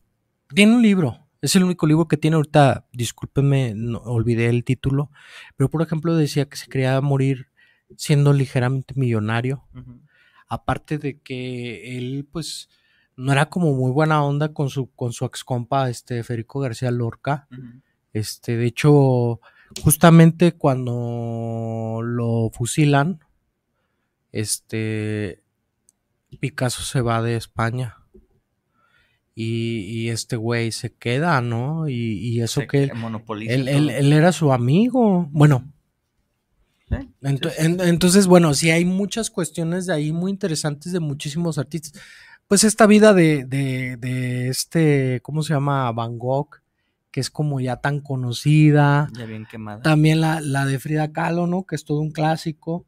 Speaker 2: Tiene un libro, es el único libro que tiene ahorita, discúlpenme, olvidé el título, pero por ejemplo decía que se quería morir siendo ligeramente millonario, aparte de que él pues no era como muy buena onda con su, con su ex compa, este, Federico García Lorca, este, de hecho, justamente cuando lo fusilan, este, Picasso se va de España y, este güey se queda, ¿no? Y, eso que él, él, era su amigo. Bueno. entonces, bueno, sí hay muchas cuestiones de ahí muy interesantes de muchísimos artistas. Pues esta vida de, de, este, ¿cómo se llama? Van Gogh, que es como ya tan conocida. Ya bien quemada. También la, la de Frida Kahlo, ¿no? Que es todo un clásico.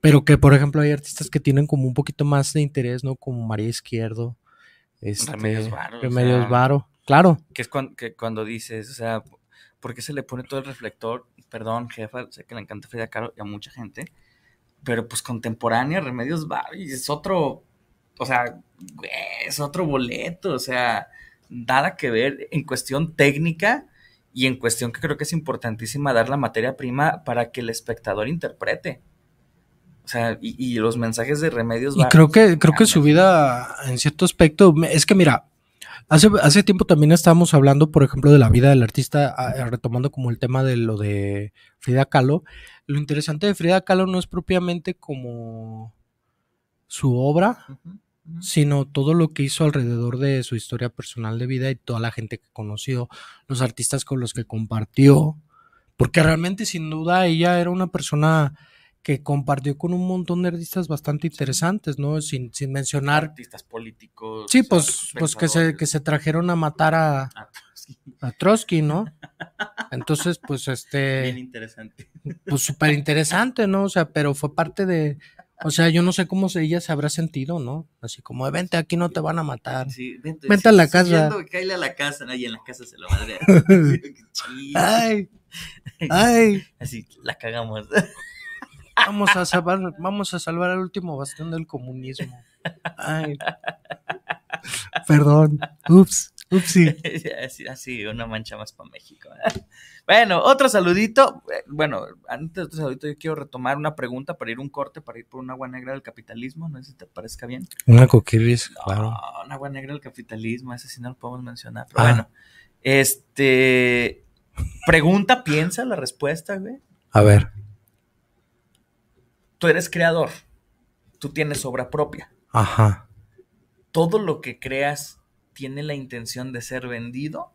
Speaker 2: Pero que, por ejemplo, hay artistas que tienen como un poquito más de interés, ¿no? Como María Izquierdo Remedios este, Varo. Remedios claro.
Speaker 1: Que es cuando, dices, o sea, ¿por qué se le pone todo el reflector? Perdón, jefa, sé que le encanta Frida Caro y a mucha gente, pero pues contemporánea, Remedios Varo, y es otro, o sea, es otro boleto, o sea, nada que ver en cuestión técnica y en cuestión que creo que es importantísima dar la materia prima para que el espectador interprete. O sea, y, los mensajes de remedios. Y creo
Speaker 2: que, creo que su vida, en cierto aspecto, es que mira, hace, hace tiempo también estábamos hablando, por ejemplo, de la vida del artista, ah, eh, retomando como el tema de lo de Frida Kahlo. Lo interesante de Frida Kahlo no es propiamente como su obra, sino todo lo que hizo alrededor de su historia personal de vida y toda la gente que conoció, los artistas con los que compartió, porque realmente sin duda ella era una persona que compartió con un montón de artistas bastante interesantes, ¿no? Sin, sin mencionar...
Speaker 1: Artistas políticos. Sí, pues, pues que, se,
Speaker 2: que se trajeron a matar a, a, Trotsky. ¿no? Entonces, pues este... Bien
Speaker 1: interesante.
Speaker 2: Pues súper interesante, ¿no? O sea, pero fue parte de... O sea, yo no sé cómo ella se habrá sentido, ¿no? Así como, vente, aquí no te van a matar. Sí, vente, a la casa.
Speaker 1: Caile a la casa, ¿no? y en la casa se lo va ver ay, ay. Así, la cagamos.
Speaker 2: Vamos a salvar, vamos a salvar al último bastión del comunismo.
Speaker 1: Ay. Perdón. Ups. ups Así, una mancha más para México. Bueno, otro saludito. Bueno, antes de otro saludito, yo quiero retomar una pregunta para ir un corte, para ir por un agua negra del capitalismo. No sé si te parezca bien. Una coquiris, claro. Una agua negra del capitalismo, ese sí no lo podemos mencionar. Ah. bueno, este. Pregunta, piensa la respuesta, güey. A ver tú eres creador, tú tienes obra propia. Ajá. Todo lo que creas tiene la intención de ser vendido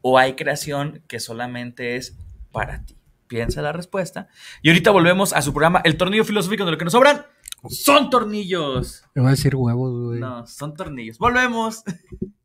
Speaker 1: o hay creación que solamente es para ti. Piensa la respuesta. Y ahorita volvemos a su programa El tornillo filosófico de lo que nos sobran. Son tornillos.
Speaker 2: Me voy a decir huevos, güey. No,
Speaker 1: son tornillos. Volvemos.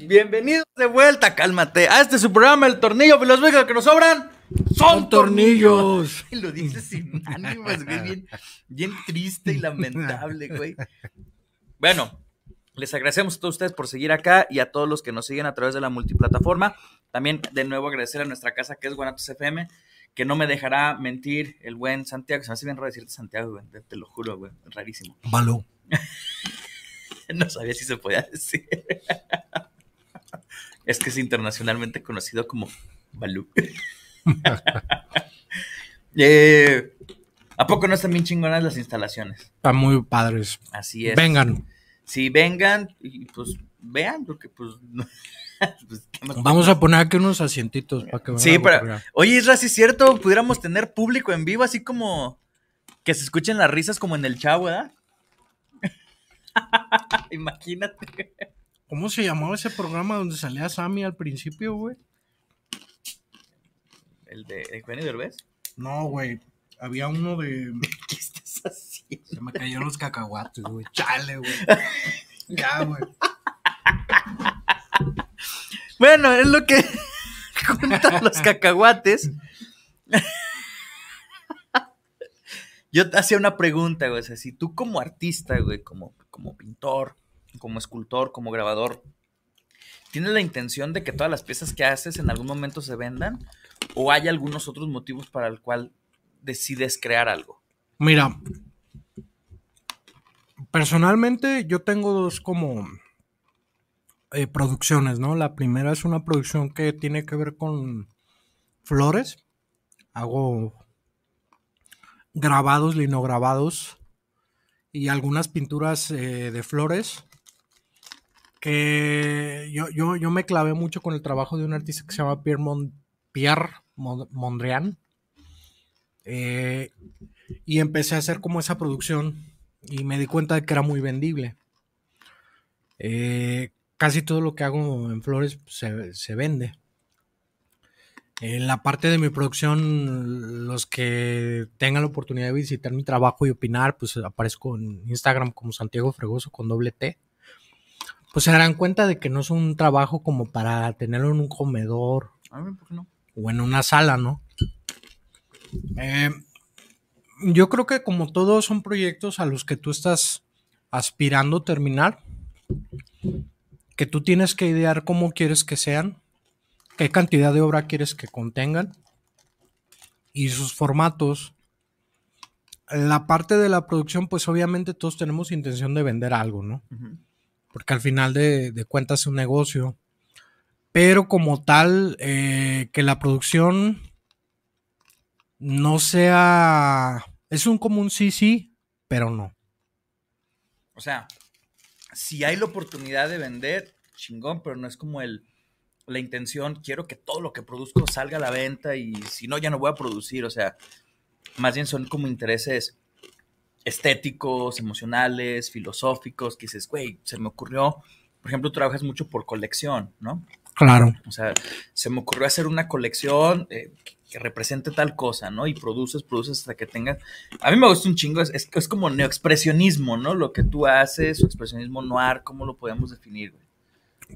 Speaker 1: Bienvenidos de vuelta, cálmate. A este su programa, El Tornillo, pero pues los que nos sobran son tornillos. lo dices sin ánimo güey, bien, bien triste y lamentable, güey. Bueno, les agradecemos a todos ustedes por seguir acá y a todos los que nos siguen a través de la multiplataforma. También de nuevo agradecer a nuestra casa que es Guanatos FM, que no me dejará mentir el buen Santiago. Se me hace bien raro Santiago, Te lo juro, güey. Rarísimo.
Speaker 2: Malo.
Speaker 1: no sabía si se podía decir. es que es internacionalmente conocido como Balú. Eh, ¿A poco no están bien chingonas las instalaciones?
Speaker 2: Están muy padres. Así es. Vengan.
Speaker 1: Sí, vengan y pues vean, porque pues. pues vamos a
Speaker 2: poner aquí unos asientitos para que Sí, pero.
Speaker 1: Oye, es así es cierto, pudiéramos tener público en vivo, así como que se escuchen las risas como en el chavo, ¿verdad? Imagínate.
Speaker 2: ¿Cómo se llamaba ese programa donde salía Sammy al principio, güey?
Speaker 1: ¿El de el Benny Derbez?
Speaker 2: No, güey. Había uno de. ¿Qué estás haciendo? Se me cayeron los cacahuates, güey. Chale, güey.
Speaker 1: ya, güey. bueno, es lo que juntan los cacahuates yo te hacía una pregunta, güey. O si tú como artista, güey, como, como pintor, como escultor, como grabador, ¿tienes la intención de que todas las piezas que haces en algún momento se vendan? ¿O hay algunos otros motivos para el cual decides crear algo?
Speaker 2: Mira, personalmente yo tengo dos como eh, producciones, ¿no? La primera es una producción que tiene que ver con flores. Hago grabados, linograbados y algunas pinturas eh, de flores. Que yo, yo, me clavé mucho con el trabajo de un artista que se llama Pierre, Mondrian. Eh, y empecé a hacer como esa producción y me di cuenta de que era muy vendible. Eh, casi todo lo que hago en flores se vende. En la parte de mi producción, los que tengan la oportunidad de visitar mi trabajo y opinar, pues aparezco en Instagram como Santiago Fregoso con doble T. Pues se darán cuenta de que no es un trabajo como para tenerlo en un comedor. O en una sala, ¿no? Eh, yo creo que como todos son proyectos a los que tú estás aspirando terminar, que tú tienes que idear cómo quieres que sean qué cantidad de obra quieres que contengan y sus formatos. La parte de la producción, pues obviamente todos tenemos intención de vender algo, ¿no? Porque al final de, de, cuentas es un negocio. Pero como tal, eh, que la producción no sea... Es un común sí, sí, pero no.
Speaker 1: O sea, si hay la oportunidad de vender, chingón, pero no es como el la intención, quiero que todo lo que produzco salga a la venta y si no, ya no voy a producir. O sea, más bien son como intereses estéticos, emocionales, filosóficos, que dices, güey, se me ocurrió, por ejemplo, trabajas mucho por colección, ¿no? Claro. O sea, se me ocurrió hacer una colección eh, que, represente tal cosa, ¿no? Y produces, produces hasta que tengas... A mí me gusta un chingo, es, es, como neoexpresionismo, ¿no? Lo que tú haces, expresionismo noir, ¿cómo lo podemos definir?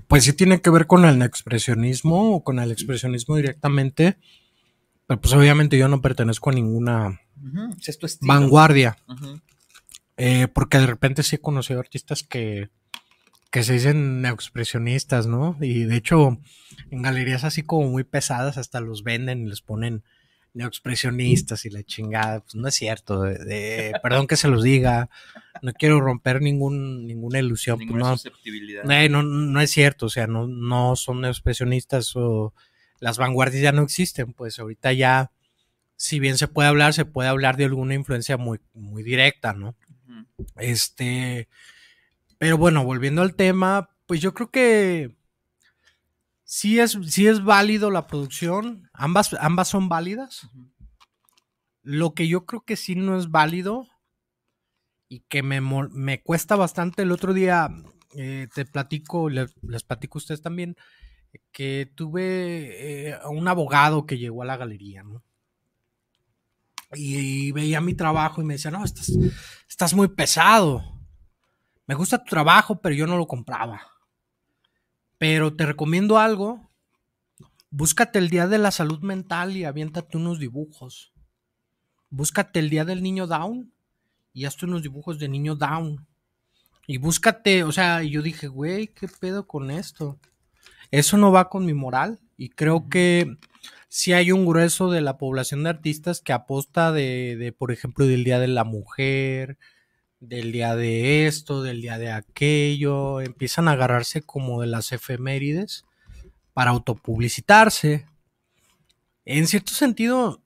Speaker 2: pues sí tiene que ver con el expresionismo o con el expresionismo directamente. Pero pues obviamente yo no pertenezco a ninguna
Speaker 1: vanguardia.
Speaker 2: Eh, porque de repente sí he conocido artistas que, se dicen expresionistas, ¿no? Y de hecho, en galerías así como muy pesadas hasta los venden y les ponen neoexpresionistas y la chingada, pues no es cierto, perdón que se los diga, no quiero romper ningún, ninguna ilusión. Pues, eh, no, No, es cierto, o sea, no, no son neoexpresionistas o las vanguardias ya no existen, pues ahorita ya, si bien se puede hablar, se puede hablar de alguna influencia muy, muy directa, ¿no? Este, pero bueno, volviendo al tema, pues yo creo que sí es, es válido la producción, ambas, ambas son válidas. Lo que yo creo que sí no es válido y que me, cuesta bastante, el otro día eh, te platico, les platico a ustedes también, que tuve eh, un abogado que llegó a la galería, Y, y, veía mi trabajo y me decía, no, estás, estás muy pesado. Me gusta tu trabajo, pero yo no lo compraba. Pero te recomiendo algo. Búscate el día de la salud mental y aviéntate unos dibujos. Búscate el día del niño down y hazte unos dibujos de niño down. Y búscate, o sea, yo dije, güey, ¿qué pedo con esto? Eso no va con mi moral. Y creo que sí hay un grueso de la población de artistas que aposta de, de por ejemplo, del Día de la Mujer, del día de esto, del día de aquello, empiezan a agarrarse como de las efemérides para autopublicitarse. En cierto sentido,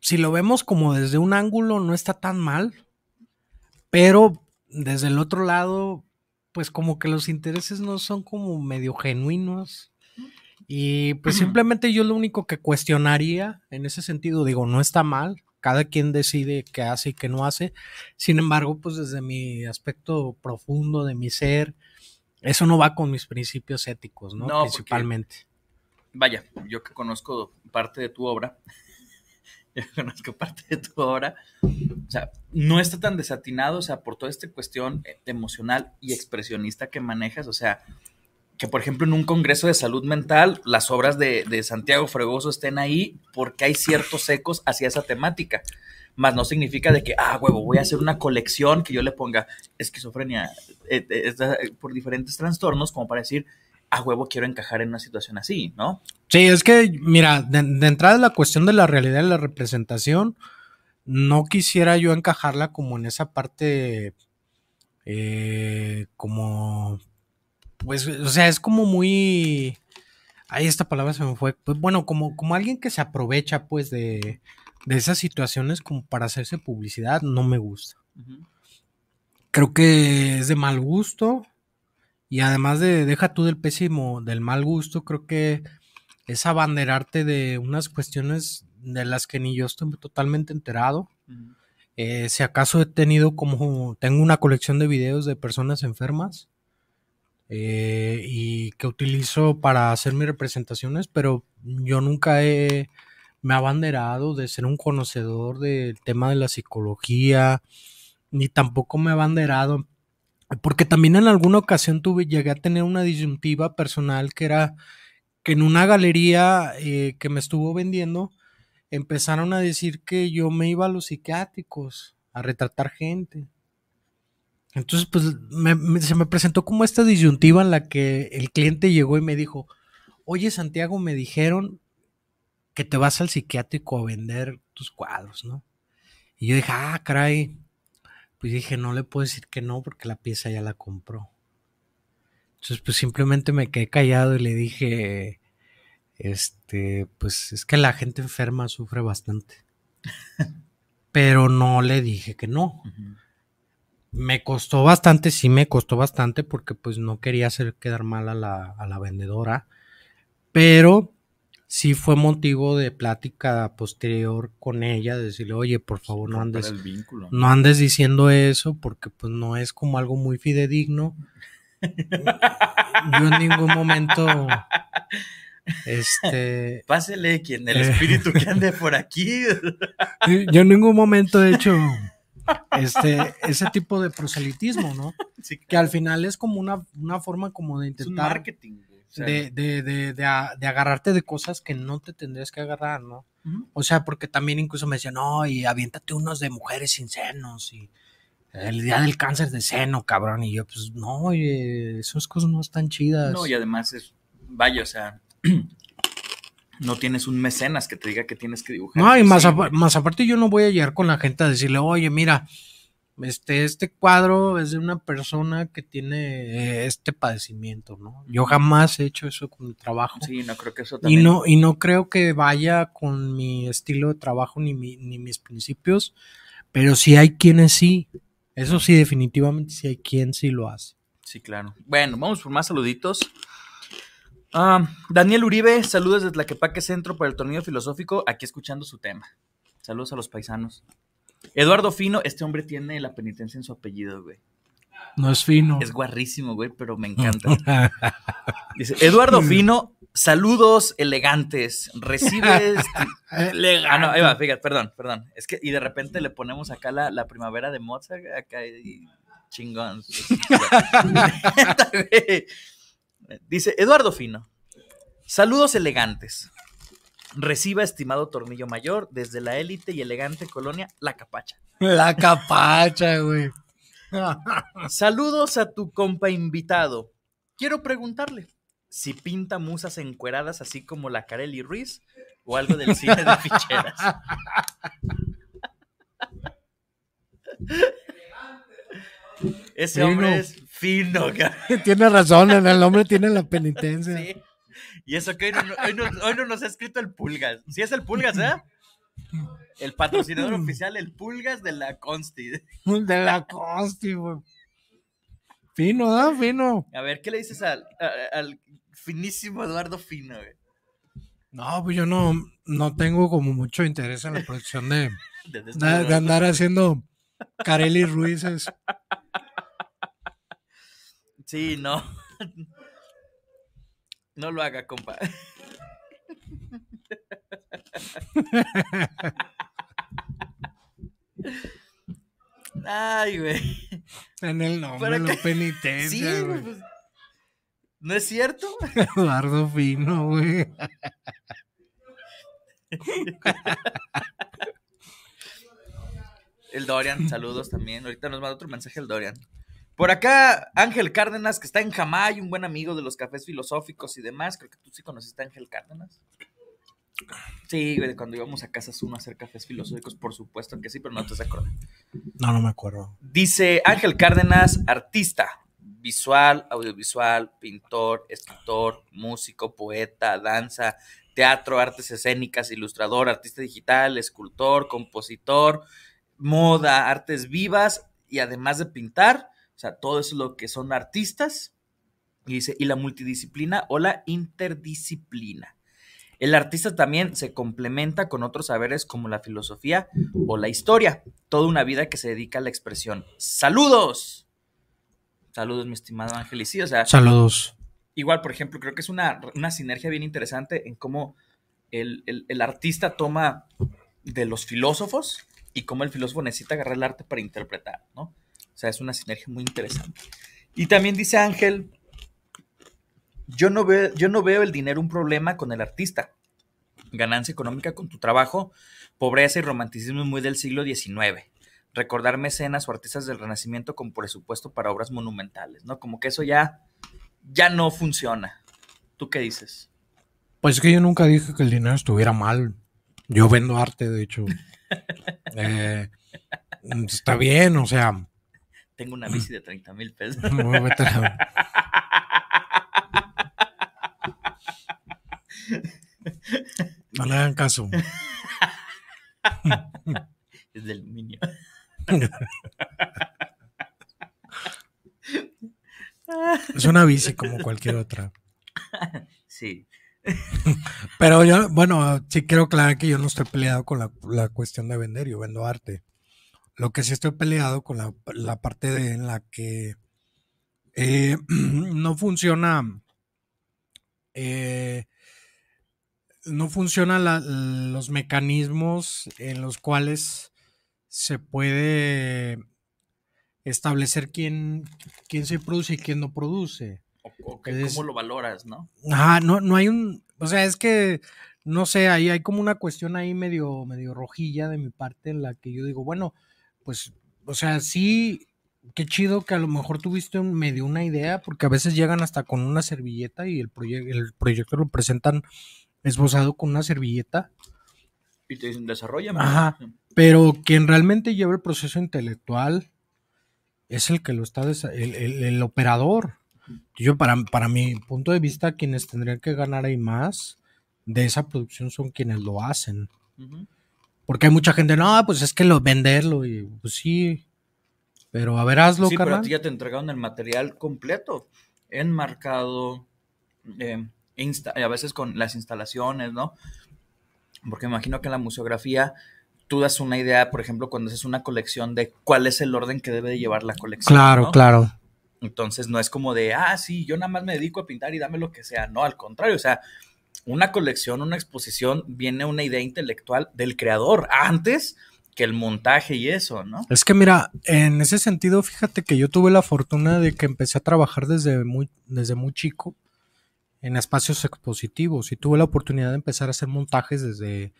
Speaker 2: si lo vemos como desde un ángulo, no está tan mal, pero desde el otro lado, pues como que los intereses no son como medio genuinos. Y pues simplemente yo lo único que cuestionaría en ese sentido, digo, no está mal, cada quien decide qué hace y qué no hace. Sin embargo, pues desde mi aspecto profundo de mi ser, eso no va con mis principios éticos, ¿no? Principalmente.
Speaker 1: vaya, yo que conozco parte de tu obra, yo conozco parte de tu obra, o sea, no está tan desatinado, o sea, por toda esta cuestión eh, emocional y expresionista que manejas, o sea, que, por ejemplo, en un congreso de salud mental, las obras de, Santiago Fregoso estén ahí porque hay ciertos ecos hacia esa temática. Más no significa de que, ah, huevo, voy a hacer una colección que yo le ponga esquizofrenia eh, eh, eh, por diferentes trastornos, como para decir, ah, huevo quiero encajar en una situación así, ¿no?
Speaker 2: Sí, es que, mira, de, entrada la cuestión de la realidad de la representación, no quisiera yo encajarla como en esa parte, como pues, o sea, es como muy... Ahí esta palabra se me fue. Pues bueno, como, como alguien que se aprovecha pues de, de esas situaciones como para hacerse publicidad, no me gusta. Creo que es de mal gusto y además de, deja tú del pésimo, del mal gusto, creo que es abanderarte de unas cuestiones de las que ni yo estoy totalmente enterado. Eh, si acaso he tenido como, tengo una colección de videos de personas enfermas eh, y que utilizo para hacer mis representaciones, pero yo nunca he, me he abanderado de ser un conocedor del tema de la psicología, ni tampoco me he abanderado, porque también en alguna ocasión tuve, llegué a tener una disyuntiva personal que era que en una galería eh, que me estuvo vendiendo, empezaron a decir que yo me iba a los psiquiátricos, a retratar gente. Entonces, pues se me presentó como esta disyuntiva en la que el cliente llegó y me dijo, oye Santiago, me dijeron que te vas al psiquiátrico a vender tus cuadros, ¿no? Y yo dije, ah, caray, pues dije, no le puedo decir que no porque la pieza ya la compró. Entonces, pues simplemente me quedé callado y le dije, este, pues es que la gente enferma sufre bastante. Pero no le dije que no me costó bastante, sí me costó bastante porque pues no quería hacer quedar mal a la, vendedora, pero sí fue motivo de plática posterior con ella, decirle, oye, por favor no andes, ¿no? andes diciendo eso porque pues no es como algo muy fidedigno. Yo en ningún momento...
Speaker 1: Este. Pásele quien, el eh, espíritu que ande por aquí. Yo en
Speaker 2: ningún momento he hecho este, ese tipo de proselitismo, ¿no? Que al final es como una, forma como de intentar... marketing. de, agarrarte de cosas que no te tendrías que agarrar, ¿no? O sea, porque también incluso me decían, no, y aviéntate
Speaker 1: unos de mujeres sin senos y
Speaker 2: el día del cáncer de seno, cabrón. Y yo, pues no, oye, esas cosas no están chidas. No, y
Speaker 1: además es, vaya, o sea, no tienes un mecenas que te diga que tienes que dibujar.
Speaker 2: No, y pues más, más aparte yo no voy a llegar con la gente a decirle, oye, mira,
Speaker 1: este, este cuadro es de una persona que
Speaker 2: tiene eh, este padecimiento, ¿no? Yo jamás he hecho eso con mi trabajo. Sí, no creo que eso también. Y no, y no creo que vaya con mi estilo de trabajo ni, ni mis principios, pero sí hay quienes sí. Eso sí, definitivamente sí hay quien sí lo hace.
Speaker 1: Sí, claro. Bueno, vamos por más saluditos. Ah, Daniel Uribe, saludos desde Quepaque Centro para el torneo filosófico, aquí escuchando su tema. Saludos a los paisanos. Eduardo Fino, este hombre tiene la penitencia en su apellido, güey.
Speaker 2: No es fino. Es
Speaker 1: guarrísimo, güey, pero me encanta. Dice, Eduardo Fino, saludos elegantes. Recibes. Ah, no, ahí va, fíjate, perdón, perdón. Es que, y de repente le ponemos acá la, la primavera de Mozart, acá y chingón. Eh, dice Eduardo Fino. Saludos elegantes. Reciba, estimado Tornillo Mayor, desde la élite y elegante colonia La Capacha. La Capacha, güey. Saludos a tu compa invitado. Quiero preguntarle si pinta musas encueradas así como la Carelli Ruiz o algo del cine de ficheras. Ese hombre es fino,
Speaker 2: Tiene razón, el hombre tiene la penitencia.
Speaker 1: Y eso que hoy no, nos ha escrito el Pulgas. Sí es el Pulgas, ¿eh? El patrocinador oficial, el Pulgas de la Consti.
Speaker 2: De la Consti, güey. Fino, ¿da? ¿eh? Fino.
Speaker 1: A ver, ¿qué le dices al, finísimo Eduardo Fino, güey?
Speaker 2: No, pues yo no, no tengo como mucho interés en la producción de, de andar haciendo Carely Ruiz
Speaker 1: Sí, no. No lo haga, compa.
Speaker 2: Ay, güey. En el nombre de penitencia, sí, pues, ¿No es cierto? Eduardo Fino, güey.
Speaker 1: El Dorian, saludos también. Ahorita nos manda otro mensaje el Dorian. Por acá, Ángel Cárdenas, que está en Jamay, un buen amigo de los cafés filosóficos y demás. Creo que tú sí conociste a Ángel Cárdenas. Sí, cuando íbamos a Casa Zoom a hacer cafés filosóficos, por supuesto que sí, pero no te acuerdas.
Speaker 2: No, no me acuerdo.
Speaker 1: Dice Ángel Cárdenas, artista, visual, audiovisual, pintor, escritor, músico, poeta, danza, teatro, artes escénicas, ilustrador, artista digital, escultor, compositor, moda, artes vivas y además de pintar, o sea, todo eso es lo que son artistas. Y dice, y la multidisciplina o la interdisciplina. El artista también se complementa con otros saberes como la filosofía o la historia, toda una vida que se dedica a la expresión. ¡Saludos! Saludos, mi estimado Ángel. Saludos. Igual, por ejemplo, creo que es una, sinergia bien interesante en cómo el, el artista toma de los filósofos, y cómo el filósofo necesita agarrar el arte para interpretar, ¿no? O sea, es una sinergia muy interesante. Y también dice Ángel, yo no veo, yo no veo el dinero un problema con el artista. Ganancia económica con tu trabajo, pobreza y romanticismo muy del siglo XIX. Recordar mecenas o artistas del Renacimiento con presupuesto para obras monumentales, ¿no? Como que eso ya, ya no funciona. ¿Tú qué dices?
Speaker 2: Pues es que yo nunca dije que el dinero estuviera mal. Yo vendo arte, de hecho. Eh, está bien, o sea.
Speaker 1: Tengo una bici de 30 mil pesos. no
Speaker 2: le hagan caso.
Speaker 1: es del niño. es una bici como cualquier otra. Sí.
Speaker 2: Pero yo, bueno, sí quiero aclarar que yo no estoy peleado con la, cuestión de vender, yo vendo arte. Lo que sí estoy peleado con la, parte de en la que eh, no funciona. Eh, no funcionan los mecanismos en los cuales se puede establecer quién, quién se produce y quién no produce
Speaker 1: cómo lo valoras, ¿no?
Speaker 2: no, no hay un, o sea, es que, no sé, ahí hay como una cuestión ahí medio, medio rojilla de mi parte en la que yo digo, bueno, pues, o sea, sí, qué chido que a lo mejor tuviste medio una idea, porque a veces llegan hasta con una servilleta y el, el proyecto lo presentan esbozado con una servilleta.
Speaker 1: Y te dicen, desarrolla.
Speaker 2: pero quien realmente lleva el proceso intelectual es el que lo está, el, el operador. Yo, para, para mi punto de vista, quienes tendrían que ganar ahí más de esa producción son quienes lo hacen. Porque hay mucha gente, no, pues es que lo venderlo, y pues sí. Pero a ver, hazlo, sí, ti
Speaker 1: ya te entregaron el material completo, enmarcado, em, a veces con las instalaciones, ¿no? Porque me imagino que en la museografía tú das una idea, por ejemplo, cuando haces una colección de cuál es el orden que debe de llevar la colección. Claro, claro. Entonces no es como de, ah, sí, yo nada más me dedico a pintar y dame lo que sea. No, al contrario, o sea, una colección, una exposición, viene una idea intelectual del creador antes que el montaje y eso, ¿no? Es
Speaker 2: que mira, en ese sentido, fíjate que yo tuve la fortuna de que empecé a trabajar desde muy, desde muy chico en espacios expositivos y tuve la oportunidad de empezar a hacer montajes desde,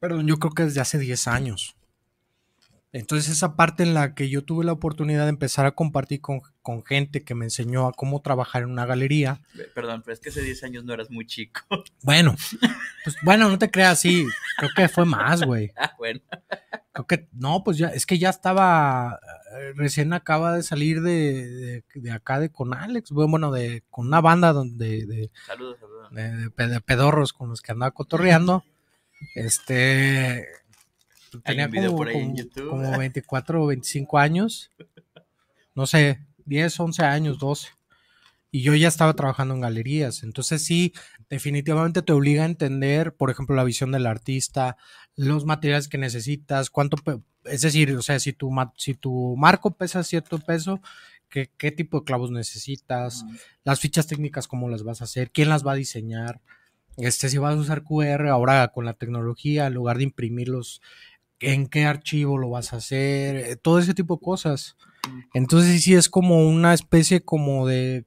Speaker 2: perdón, yo creo que desde hace 10 años. Entonces esa parte en la que yo tuve la oportunidad de empezar a compartir con, gente que me enseñó a cómo trabajar en una galería.
Speaker 1: Perdón, pero es que hace 10 años no eras muy chico.
Speaker 2: Bueno, pues bueno, no te creas, sí, creo que fue más, güey. Ah, bueno. Creo que, no, pues ya, es que ya estaba, eh, recién acaba de salir de, acá de con Alex, bueno, de, con una banda donde, de, de pedorros con los que andaba cotorreando. Este tenía como, 24 o 25 años, no sé, 10, 11 años, 12. Y yo ya estaba trabajando en galerías. Entonces sí, definitivamente te obliga a entender, por ejemplo, la visión del artista, los materiales que necesitas, cuánto, es decir, o sea, si tu, si tu marco pesa cierto peso, ¿qué, qué tipo de clavos necesitas, las fichas técnicas, cómo las vas a hacer, quién las va a diseñar, este, si vas a usar QR, ahora con la tecnología, en lugar de imprimirlos en qué archivo lo vas a hacer, eh, todo ese tipo de cosas. Entonces sí es como una especie como de,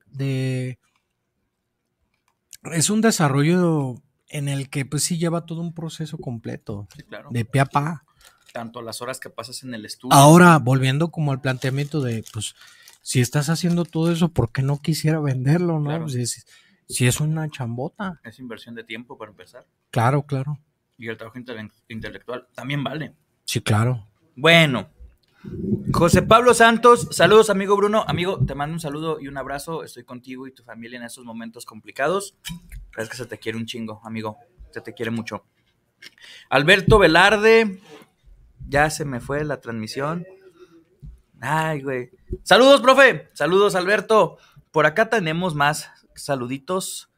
Speaker 2: es un desarrollo en el que pues sí lleva todo un proceso completo, claro. de pe a pa.
Speaker 1: Tanto las horas que pasas en el estudio. Ahora, volviendo
Speaker 2: como al planteamiento de, pues, si estás haciendo todo eso, ¿por qué no quisiera venderlo? ¿no? si es una chambota.
Speaker 1: Es inversión de tiempo para empezar.
Speaker 2: Claro, claro
Speaker 1: y el trabajo intelectual también vale. Sí, claro. Bueno, José Pablo Santos, saludos amigo Bruno, amigo, te mando un saludo y un abrazo, estoy contigo y tu familia en estos momentos complicados. Es que se te quiere un chingo, amigo, se te quiere mucho. Alberto Velarde, ya se me fue la transmisión. Ay, güey. Saludos, profe, saludos Alberto. Por acá tenemos más saluditos.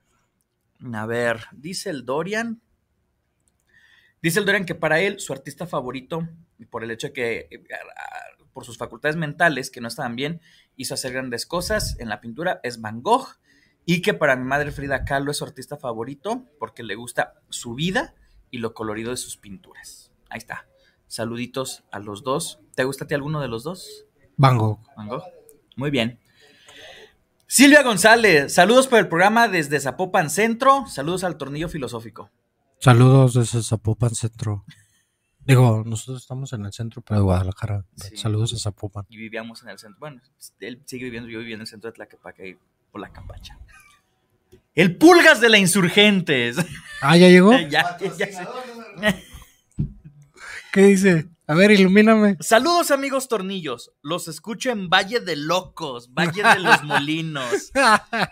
Speaker 1: A ver, dice el Dorian. Dice el Dorian que para él, su artista favorito, por el hecho de que, eh, por sus facultades mentales, que no estaban bien, hizo hacer grandes cosas en la pintura, es Van Gogh. Y que para mi madre Frida Kahlo es su artista favorito porque le gusta su vida y lo colorido de sus pinturas. Ahí está. Saluditos a los dos. ¿Te gusta a ti alguno de los dos? Van Gogh. Van Gogh. Muy bien. Silvia González, saludos por el programa desde Zapopan Centro. Saludos al Tornillo Filosófico.
Speaker 2: Saludos desde Zapopan Centro. Digo, nosotros
Speaker 1: estamos en el centro, de Guadalajara. Saludos a Zapopan. Y vivíamos en el centro. Bueno, él sigue viviendo, yo en el centro de Tlaquepaque y por la campacha. El Pulgas de la Insurgentes. Ah, ya llegó.
Speaker 2: ¿Qué dice? A ver, ilumíname.
Speaker 1: Saludos, amigos tornillos. Los escucho en Valle de Locos, Valle de los Molinos,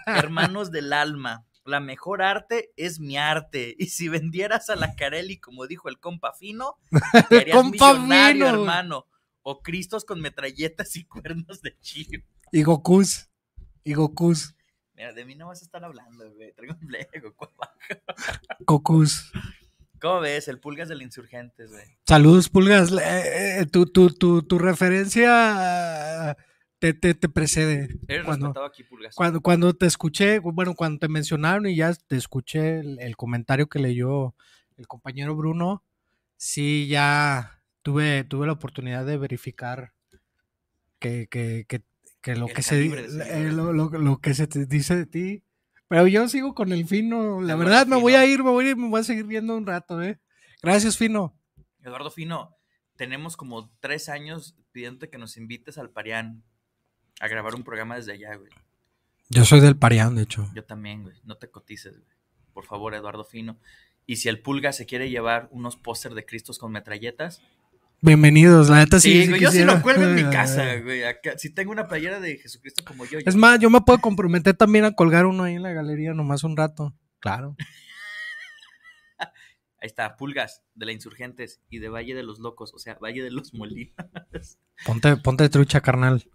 Speaker 1: hermanos del alma la mejor arte es mi arte. Y si vendieras a la Carelli, como dijo el compa fino, serías compa millonario, hermano. O Cristos con metralletas y cuernos de chivo.
Speaker 2: Y Gokus. Y Gokus.
Speaker 1: Mira, de mí no vas a estar hablando, güey. Traigo un blego,
Speaker 2: Gokus.
Speaker 1: ¿Cómo ves? El Pulgas del Insurgente, güey.
Speaker 2: Saludos, Pulgas. Eh, eh, eh, tu, tu, tu, tu referencia te, precede. cuando, Cuando, te escuché, bueno, cuando te mencionaron y ya te escuché el, comentario que leyó el compañero Bruno, sí, ya tuve, tuve la oportunidad de verificar que, que, que, lo, que se, eh, lo, que se te dice de ti. Pero yo sigo con el fino. La verdad, me voy a ir, me voy a me voy a seguir viendo un rato, ¿eh? Gracias, Fino.
Speaker 1: Eduardo Fino, tenemos como tres años pidiéndote que nos invites al Parián a grabar un programa desde allá, güey.
Speaker 2: Yo soy del Parián, de hecho.
Speaker 1: Yo también, güey. No te cotices, güey. Por favor, Eduardo Fino. Y si el Pulga se quiere llevar unos póster de Cristos con metralletas.
Speaker 2: Bienvenidos, la neta sí. sí yo sí lo cuelgo en mi casa,
Speaker 1: güey. si tengo una playera de Jesucristo como yo. Es más,
Speaker 2: yo me puedo comprometer también a colgar uno ahí en la galería nomás un rato.
Speaker 1: Claro. Ahí está, Pulgas, de la Insurgentes y de Valle de los Locos, o sea, Valle de los Molinos. Ponte, ponte
Speaker 2: trucha, carnal.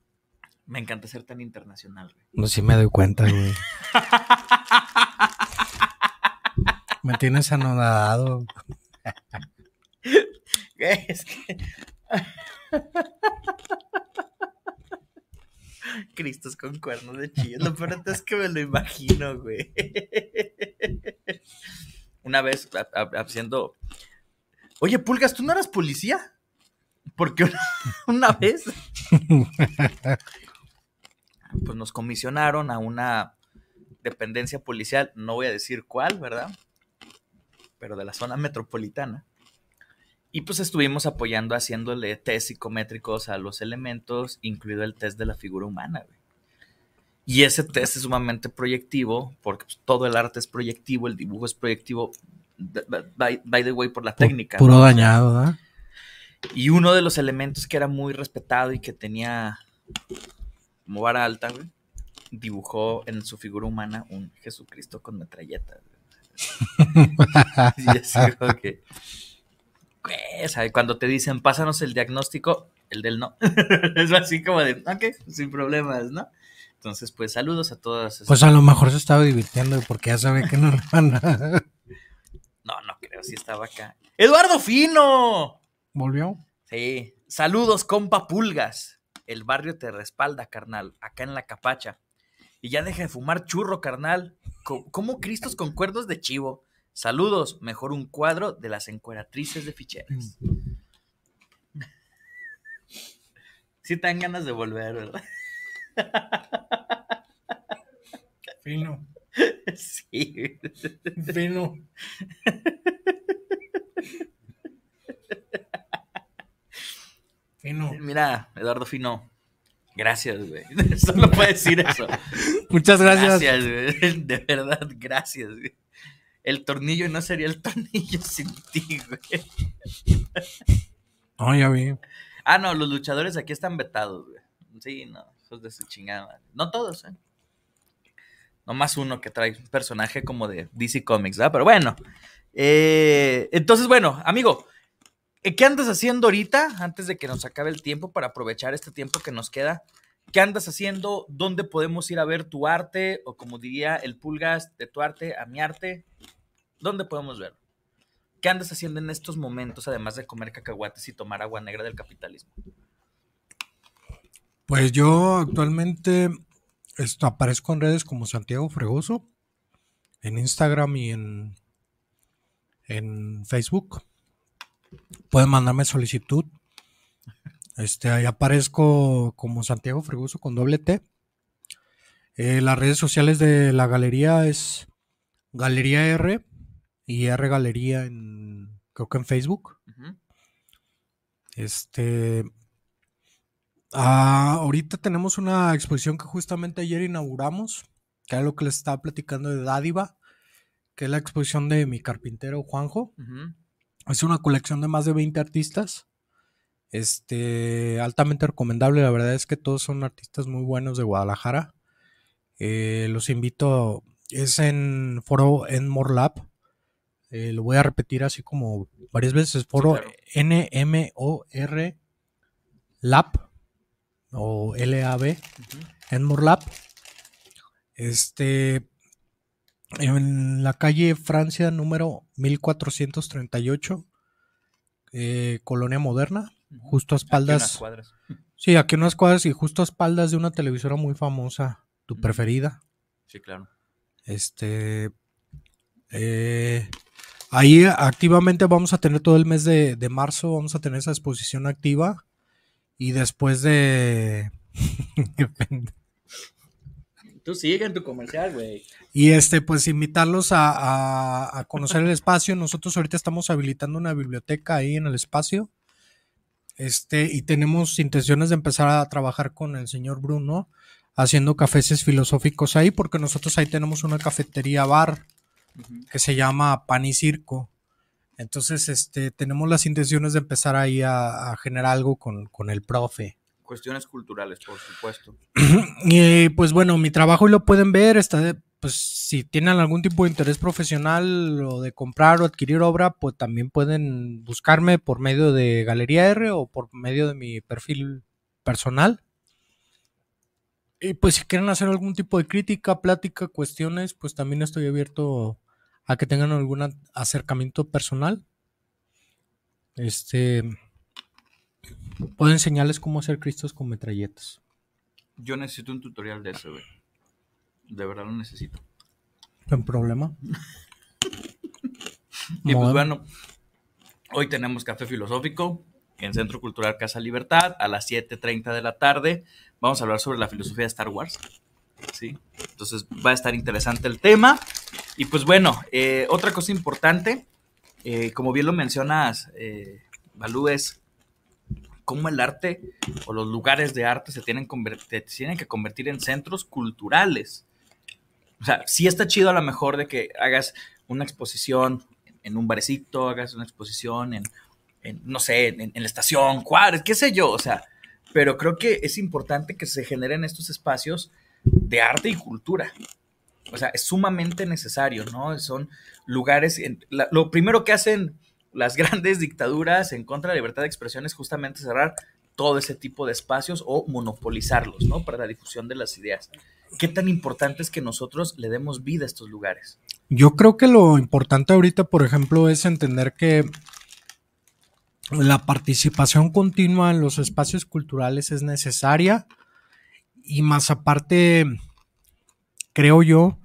Speaker 1: Me encanta ser tan internacional, güey.
Speaker 2: No, sí me doy cuenta, güey. me tienes anonadado.
Speaker 1: es que... Cristos con cuernos de chillo. Lo peor es que me lo imagino, güey. Una vez haciendo. Oye, Pulgas, ¿tú no eras policía? Porque una vez pues nos comisionaron a una dependencia policial, no voy a decir cuál, ¿verdad? Pero de la zona metropolitana. Y pues estuvimos apoyando haciéndole test psicométricos a los elementos, incluido el test de la figura humana. Y ese test es sumamente proyectivo, porque pues, todo el arte es proyectivo, el dibujo es proyectivo, by, the way, por la técnica. Puro dañado, ¿verdad? Y uno de los elementos que era muy respetado y que tenía Movara alta, güey, dibujó en su figura humana un Jesucristo con metralleta. y así que, cuando te dicen, pásanos el diagnóstico, el del no. es así como de, ok, sin problemas, ¿no? Entonces, pues saludos a todas. Pues a lo mejor se
Speaker 2: estaba divirtiendo porque ya sabe que no No,
Speaker 1: no creo, sí estaba acá. ¡Eduardo Fino! ¿Volvió? Sí. Saludos, compa Pulgas. El barrio te respalda, carnal, acá en la capacha. Y ya deja de fumar churro, carnal. ¿Cómo, Cristos con cuerdos de chivo? Saludos, mejor un cuadro de las encueratrices de ficheras. Sí te dan ganas de volver, ¿verdad? Fino. Sí. Fino. Mira, Eduardo Fino. Gracias, güey. Solo puedo decir eso. Muchas gracias. Gracias, güey. De verdad, gracias, güey. El tornillo no sería el tornillo sin ti, güey. No, ya vi. Ah, no, los luchadores aquí están vetados, güey. Sí, no, hijos de su chingada. No todos, ¿eh? No más uno que trae un personaje como de DC Comics, ¿verdad? Pero bueno. Eh, entonces, bueno, amigo, eh, ¿Qué andas haciendo ahorita, antes de que nos acabe el tiempo, para aprovechar este tiempo que nos queda? ¿Qué andas haciendo? ¿Dónde podemos ir a ver tu arte? O como diría el Pulgas, de tu arte a mi arte. ¿Dónde podemos verlo? ¿Qué andas haciendo en estos momentos, además de comer cacahuates y tomar agua negra del capitalismo?
Speaker 2: Pues yo actualmente aparezco en redes como Santiago Fregoso, en Instagram y en, en Facebook. Pueden mandarme solicitud. Este, ahí aparezco como Santiago Fregoso con doble T. Eh, las redes sociales de la galería es Galería R y R Galería en, creo que en Facebook. Este, ah, ahorita tenemos una exposición que justamente ayer inauguramos, que es lo que les estaba platicando de Dádiva, que es la exposición de mi carpintero Juanjo. Es una colección de más de 20 artistas. Este, altamente recomendable. La verdad es que todos son artistas muy buenos de Guadalajara. Eh, los invito. Es en foro en Lab... Eh, lo voy a repetir así como varias veces. Foro N-M-O-R... Lab o L-A-B... en Lab... Este, en la calle Francia número 1438, eh, Colonia Moderna, justo a espaldas. Aquí unas sí, aquí unas cuadras y justo a espaldas de una televisora muy famosa, tu preferida. Sí, claro. Este. Eh, ahí activamente vamos a tener todo el mes de, de marzo, vamos a tener esa exposición activa. Y después de.
Speaker 1: tú sigue en tu comercial, güey.
Speaker 2: Y este, pues invitarlos a, conocer el espacio. Nosotros ahorita estamos habilitando una biblioteca ahí en el espacio. Este, y tenemos intenciones de empezar a trabajar con el señor Bruno haciendo cafés filosóficos ahí, porque nosotros ahí tenemos una cafetería bar que se llama Pan y Circo. Entonces, este, tenemos las intenciones de empezar ahí a, generar algo con el profe
Speaker 1: cuestiones culturales, por supuesto.
Speaker 2: Y pues bueno, mi trabajo lo pueden ver, está pues si tienen algún tipo de interés profesional o de comprar o adquirir obra, pues también pueden buscarme por medio de Galería R o por medio de mi perfil personal. Y pues si quieren hacer algún tipo de crítica, plática, cuestiones, pues también estoy abierto a que tengan algún acercamiento personal. Este, Puedo enseñarles cómo hacer cristos con metralletas.
Speaker 1: Yo necesito un tutorial de eso, güey. De verdad lo necesito.
Speaker 2: No problema.
Speaker 1: y pues bueno, hoy tenemos café filosófico en Centro Cultural Casa Libertad a las 7.30 de la tarde. Vamos a hablar sobre la filosofía de Star Wars. ¿sí? Entonces va a estar interesante el tema. Y pues bueno, eh, otra cosa importante, eh, como bien lo mencionas, eh, Balú, es cómo el arte o los lugares de arte se tienen, tienen que convertir en centros culturales. O sea, sí está chido a lo mejor de que hagas una exposición en un barecito, hagas una exposición en, no sé, en, la estación, cuadres, qué sé yo, o sea, pero creo que es importante que se generen estos espacios de arte y cultura. O sea, es sumamente necesario, ¿no? Son lugares, lo primero que hacen las grandes dictaduras en contra de la libertad de expresión es justamente cerrar todo ese tipo de espacios o monopolizarlos, ¿no? Para la difusión de las ideas. ¿Qué tan importante es que nosotros le demos vida a estos lugares?
Speaker 2: Yo creo que lo importante ahorita, por ejemplo, es entender que la participación continua en los espacios culturales es necesaria y más aparte, creo yo,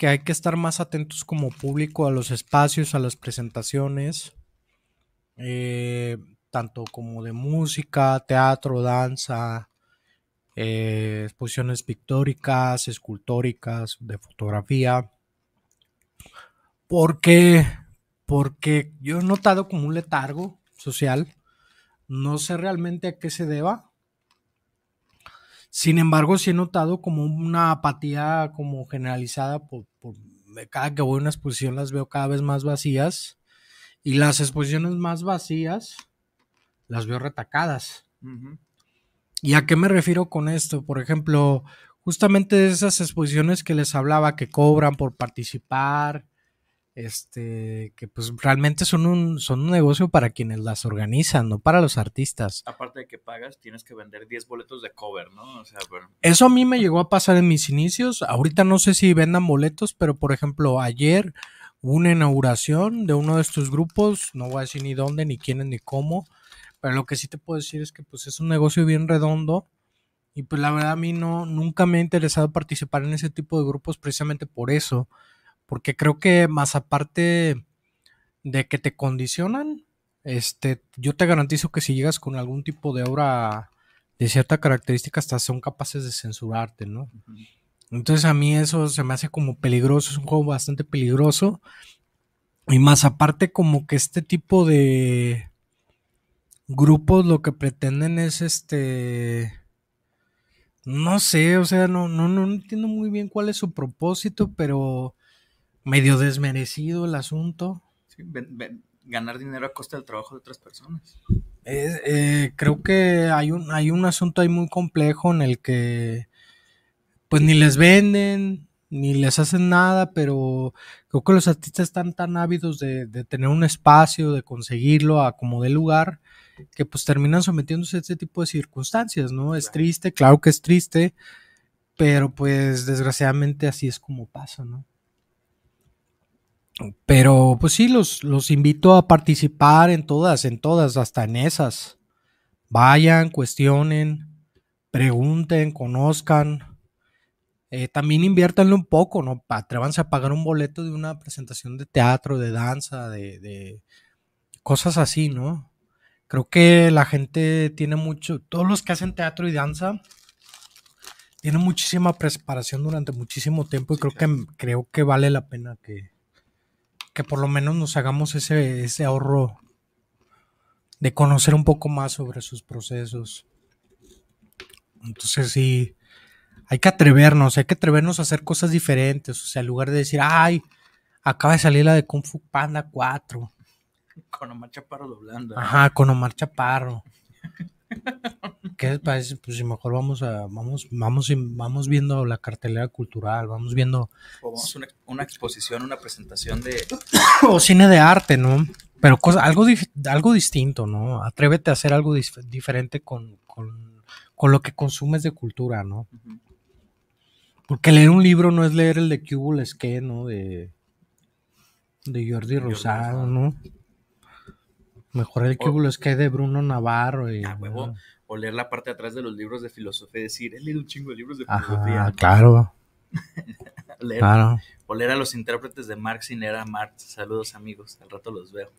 Speaker 2: que hay que estar más atentos como público a los espacios, a las presentaciones, eh, tanto como de música, teatro, danza, eh, exposiciones pictóricas, escultóricas, de fotografía. Porque, porque yo he notado como un letargo social. No sé realmente a qué se deba. Sin embargo, sí he notado como una apatía como generalizada por, cada que voy a una exposición las veo cada vez más vacías y las exposiciones más vacías las veo retacadas. ¿Y a qué me refiero con esto? Por ejemplo, justamente esas exposiciones que les hablaba que cobran por participar, este, que pues realmente son un, son un negocio para quienes las organizan, no para los artistas.
Speaker 1: Aparte de que pagas, tienes que vender 10 boletos de cover, ¿no?
Speaker 2: Eso a mí me llegó a pasar en mis inicios. Ahorita no sé si vendan boletos, pero por ejemplo, ayer una inauguración de uno de estos grupos, no voy a decir ni dónde, ni quiénes, ni cómo, pero lo que sí te puedo decir es que pues es un negocio bien redondo. Y pues la verdad a mí no, nunca me ha interesado participar en ese tipo de grupos precisamente por eso porque creo que más aparte de que te condicionan, este, yo te garantizo que si llegas con algún tipo de obra de cierta característica, hasta son capaces de censurarte, ¿no? Entonces a mí eso se me hace como peligroso, es un juego bastante peligroso. Y más aparte como que este tipo de grupos lo que pretenden es este... No sé, o sea, no, no, no entiendo muy bien cuál es su propósito, pero medio desmerecido el asunto.
Speaker 1: ganar dinero a costa del trabajo de otras personas.
Speaker 2: Eh, creo que hay un, hay un asunto ahí muy complejo en el que pues ni les venden, ni les hacen nada, pero creo que los artistas están tan ávidos de, de tener un espacio, de conseguirlo a como de lugar, que pues terminan sometiéndose a este tipo de circunstancias, ¿no? Es triste, claro que es triste, pero pues desgraciadamente así es como pasa, ¿no? Pero pues sí, los, los invito a participar en todas, en todas, hasta en esas. Vayan, cuestionen, pregunten, conozcan. Eh, también inviértanlo un poco, ¿no? Atrévanse a pagar un boleto de una presentación de teatro, de danza, de, de, cosas así, ¿no? Creo que la gente tiene mucho, todos los que hacen teatro y danza tienen muchísima preparación durante muchísimo tiempo y creo que, creo que vale la pena que, que por lo menos nos hagamos ese, ese ahorro de conocer un poco más sobre sus procesos. Entonces sí, hay que atrevernos, hay que atrevernos a hacer cosas diferentes. O sea, en lugar de decir, ay, acaba de salir la de Kung Fu Panda
Speaker 1: 4. Con Omar Chaparro doblando. Ajá,
Speaker 2: con Omar Chaparro. ¿qué parece? Pues si mejor vamos a, vamos, vamos, vamos viendo la cartelera cultural, vamos viendo.
Speaker 1: O una, exposición, una presentación de.
Speaker 2: o cine de arte, ¿no? Pero cosa, algo, algo distinto, ¿no? Atrévete a hacer algo diferente con, con, lo que consumes de cultura, ¿no? Porque leer un libro no es leer el de Cubulesque ¿no? De, de Jordi, Rosado, ¿no? Mejor el Cubol de Bruno Navarro. Y, ah,
Speaker 1: o leer la parte de atrás de los libros de filosofía decir, he leído un chingo de libros de filosofía. claro. leer, O leer a los intérpretes de Marx y leer a Marx. Saludos amigos, al rato los veo.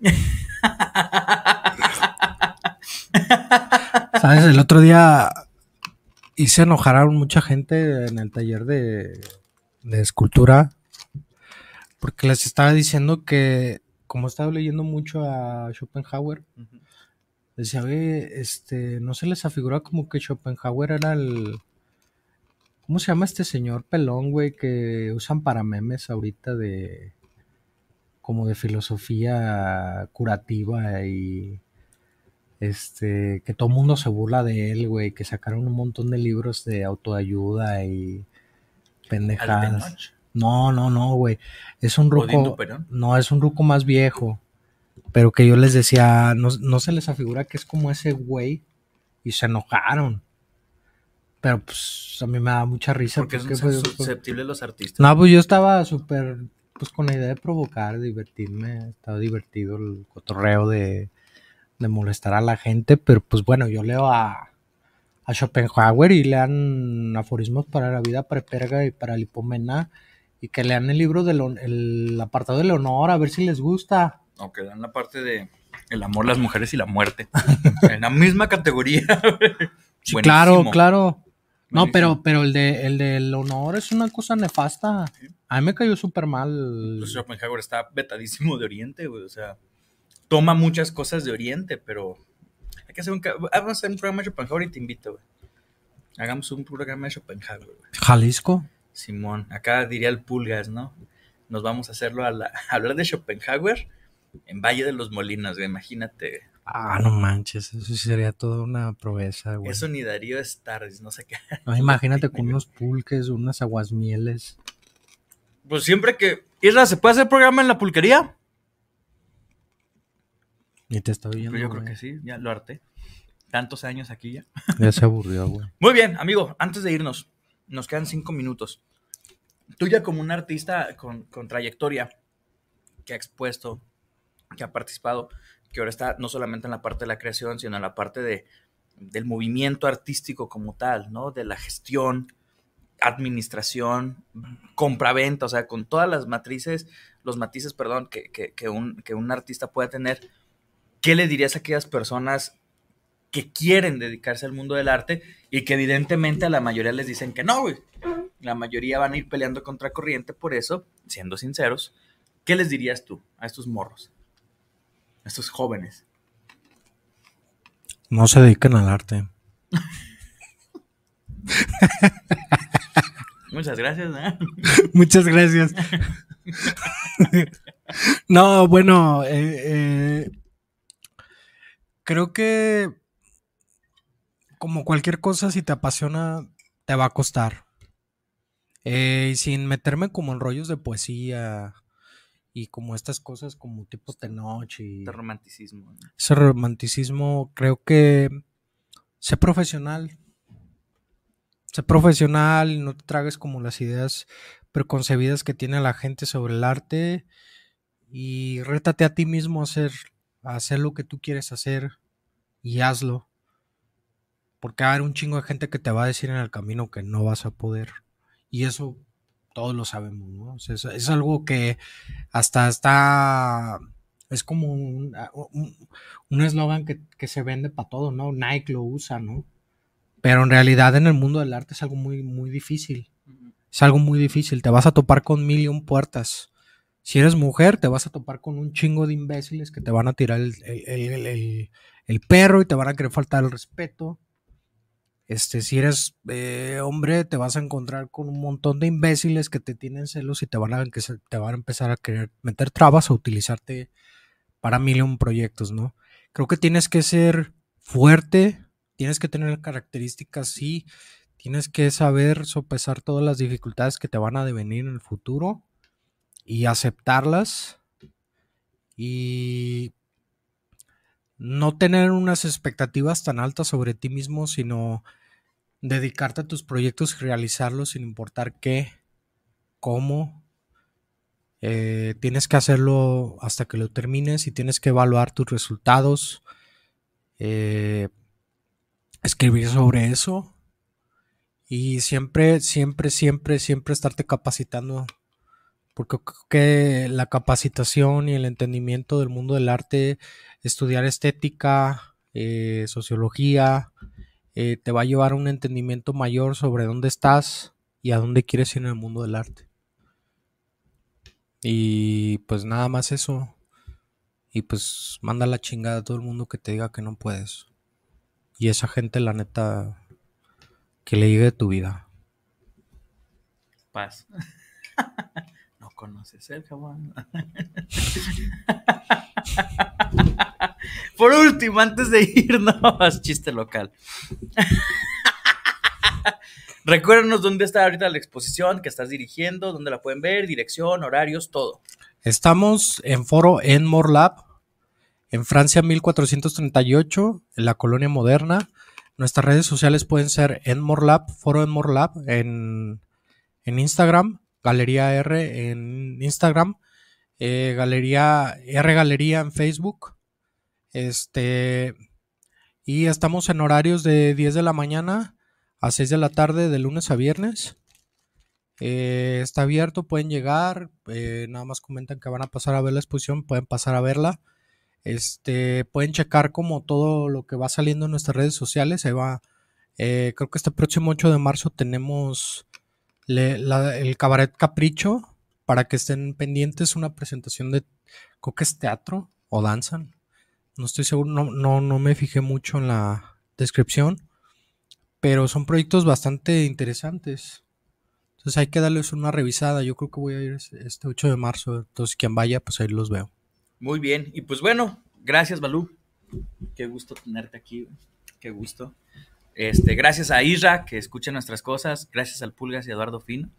Speaker 2: Sabes, el otro día hice enojar a mucha gente en el taller de, escultura porque les estaba diciendo que como estaba leyendo mucho a Schopenhauer, Decía, este, no se les afiguraba como que Schopenhauer era el. ¿Cómo se llama este señor pelón, güey? Que usan para memes ahorita de. como de filosofía curativa y. Este. que todo el mundo se burla de él, güey. Que sacaron un montón de libros de autoayuda y. pendejadas. No, no, no, güey. Es un ruco. No, es un ruco más viejo pero que yo les decía, no, no se les afigura que es como ese güey y se enojaron. Pero pues a mí me da mucha risa. Porque, son pues, pues, susceptibles los artistas. No, pues yo estaba súper pues con la idea de provocar, divertirme, estaba divertido el cotorreo de, molestar a la gente, pero pues bueno, yo leo a, a Schopenhauer y lean aforismos para la vida preperga y para Lipomena y que lean el libro del el apartado de Leonor a ver si les gusta
Speaker 1: que dan la parte de el amor, las mujeres y la muerte. en la misma categoría. claro, claro.
Speaker 2: No, pero, pero el el del honor es una cosa nefasta. A mí me cayó súper mal. Pues
Speaker 1: Schopenhauer está vetadísimo de Oriente, O sea, toma muchas cosas de Oriente, pero hay que hacer un, ah, un programa de Schopenhauer y te invito, Hagamos un programa de Schopenhauer, ¿Jalisco? Simón, acá diría el Pulgas, ¿no? Nos vamos a hacerlo a, hablar de Schopenhauer en Valle de los Molinos, güey, imagínate. Ah, no manches, eso sería
Speaker 2: toda una proeza, güey. Eso
Speaker 1: ni Darío Stars, no sé qué.
Speaker 2: No, ah, imagínate con unos pulques, unas aguas mieles.
Speaker 1: Pues siempre que. Isla, ¿se puede hacer programa en la pulquería?
Speaker 2: Y te está viendo. Pues yo creo
Speaker 1: que sí, ya lo harté. Tantos años aquí ya. Ya se aburrió, güey. Muy bien, amigo, antes de irnos, nos quedan cinco minutos. Tú ya como un artista con, con trayectoria que ha expuesto, que ha participado, que ahora está no solamente en la parte de la creación, sino en la parte de, del movimiento artístico como tal, ¿no? De la gestión, administración, compraventa, o sea, con todas las matrices, los matices, perdón, que, un, artista pueda tener, ¿qué le dirías a aquellas personas que quieren dedicarse al mundo del arte y que evidentemente a la mayoría les dicen que no, La mayoría van a ir peleando contra corriente por eso, siendo sinceros. ¿Qué les dirías tú a estos morros? estos jóvenes?
Speaker 2: No se dedican al arte.
Speaker 1: Muchas gracias. Muchas gracias.
Speaker 2: no, bueno, eh, eh, creo que como cualquier cosa, si te apasiona, te va a costar. Eh, y sin meterme como en rollos de poesía y como estas cosas como tipo de este, y... De romanticismo. Ese romanticismo creo que sé profesional. Sé profesional, no te tragues como las ideas preconcebidas que tiene la gente sobre el arte y rétate a ti mismo a hacer, a hacer lo que tú quieres hacer y hazlo. Porque va a haber un chingo de gente que te va a decir en el camino que no vas a poder. Y eso todos lo sabemos, ¿no? Es, algo que hasta está, es como un ah, eslogan que, se vende para todo, ¿no? Nike lo usa, ¿no? Pero en realidad en el mundo del arte es algo muy, muy difícil. Es algo muy difícil. Te vas a topar con mil y un puertas. Si eres mujer, te vas a topar con un chingo de imbéciles que te van a tirar el, el, el, el perro y te van a querer faltar el respeto este, si eres eh, hombre, te vas a encontrar con un montón de imbéciles que te tienen celos y te van a, que te van a empezar a querer meter trabas o utilizarte para mil proyectos, ¿no? Creo que tienes que ser fuerte, tienes que tener características, sí, tienes que saber sopesar todas las dificultades que te van a devenir en el futuro y aceptarlas y no tener unas expectativas tan altas sobre ti mismo, sino dedicarte a tus proyectos y realizarlos sin importar qué, cómo. Eh, tienes que hacerlo hasta que lo termines y tienes que evaluar tus resultados. Eh, escribir sobre eso. Y siempre, siempre, siempre, siempre estarte capacitando porque creo que la capacitación y el entendimiento del mundo del arte, estudiar estética, eh, sociología, eh, te va a llevar a un entendimiento mayor sobre dónde estás y a dónde quieres ir en el mundo del arte. Y pues nada más eso. Y pues manda la chingada a todo el mundo que te diga que no puedes. Y esa gente, la neta, que le llegue de tu vida.
Speaker 1: Paz. conoces el ¿eh, Por último, antes de irnos, chiste local. Recuérdanos dónde está ahorita la exposición que estás dirigiendo, dónde la pueden ver, dirección, horarios, todo.
Speaker 2: Estamos en foro en Morlab, en Francia 1438, en la colonia moderna. Nuestras redes sociales pueden ser en Morlab, foro en Morlab, en, en Instagram Galería R en Instagram, eh, Galería R Galería en Facebook. Este y estamos en horarios de 10 de la mañana a 6 de la tarde de lunes a viernes. Eh, está abierto, pueden llegar, eh, nada más comentan que van a pasar a ver la exposición, pueden pasar a verla. Este, pueden checar como todo lo que va saliendo en nuestras redes sociales. Ahí va, creo que este próximo 8 de marzo tenemos el Cabaret Capricho, para que estén pendientes, una presentación de, creo teatro o danzan. No estoy seguro, no, no, no me fijé mucho en la descripción, pero son proyectos bastante interesantes. Entonces hay que darles una revisada. Yo creo que voy a ir este 8 este de marzo. Entonces quien vaya, pues ahí los veo.
Speaker 1: Muy bien. Y pues bueno, gracias, Balú. Qué gusto tenerte aquí. Qué gusto. Este, gracias a Isra, que escucha nuestras cosas, gracias al Pulgas y Eduardo Fino,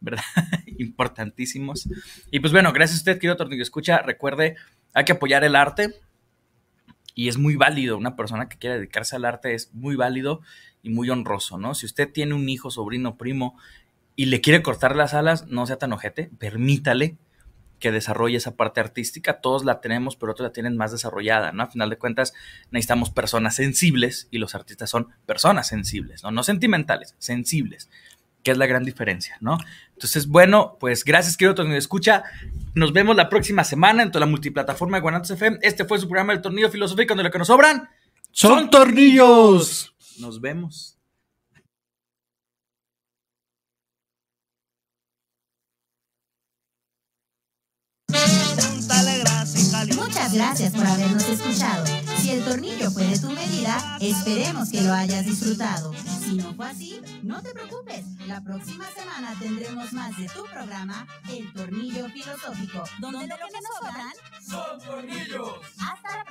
Speaker 1: ¿verdad? Importantísimos. Y pues bueno, gracias a usted, querido Tornillo Escucha. Recuerde, hay que apoyar el arte y es muy válido. Una persona que quiera dedicarse al arte es muy válido y muy honroso, ¿no? Si usted tiene un hijo, sobrino, primo y le quiere cortar las alas, no sea tan ojete, permítale, que desarrolle esa parte artística. Todos la tenemos, pero otros la tienen más desarrollada, ¿no? A final de cuentas, necesitamos personas sensibles y los artistas son personas sensibles, ¿no? No sentimentales, sensibles, que es la gran diferencia, ¿no? Entonces, bueno, pues gracias, querido Tornillo Escucha. Nos vemos la próxima semana en toda la multiplataforma de Guanatos FM. Este fue su programa El Tornillo Filosófico, donde lo que nos sobran son, son tornillos. Nos vemos. Muchas gracias por habernos escuchado. Si el tornillo fue de tu medida, esperemos que lo hayas disfrutado. Si no fue así, no te preocupes. La próxima semana tendremos más de tu programa, El Tornillo Filosófico, donde, lo que nos sobran son tornillos. Hasta la próxima.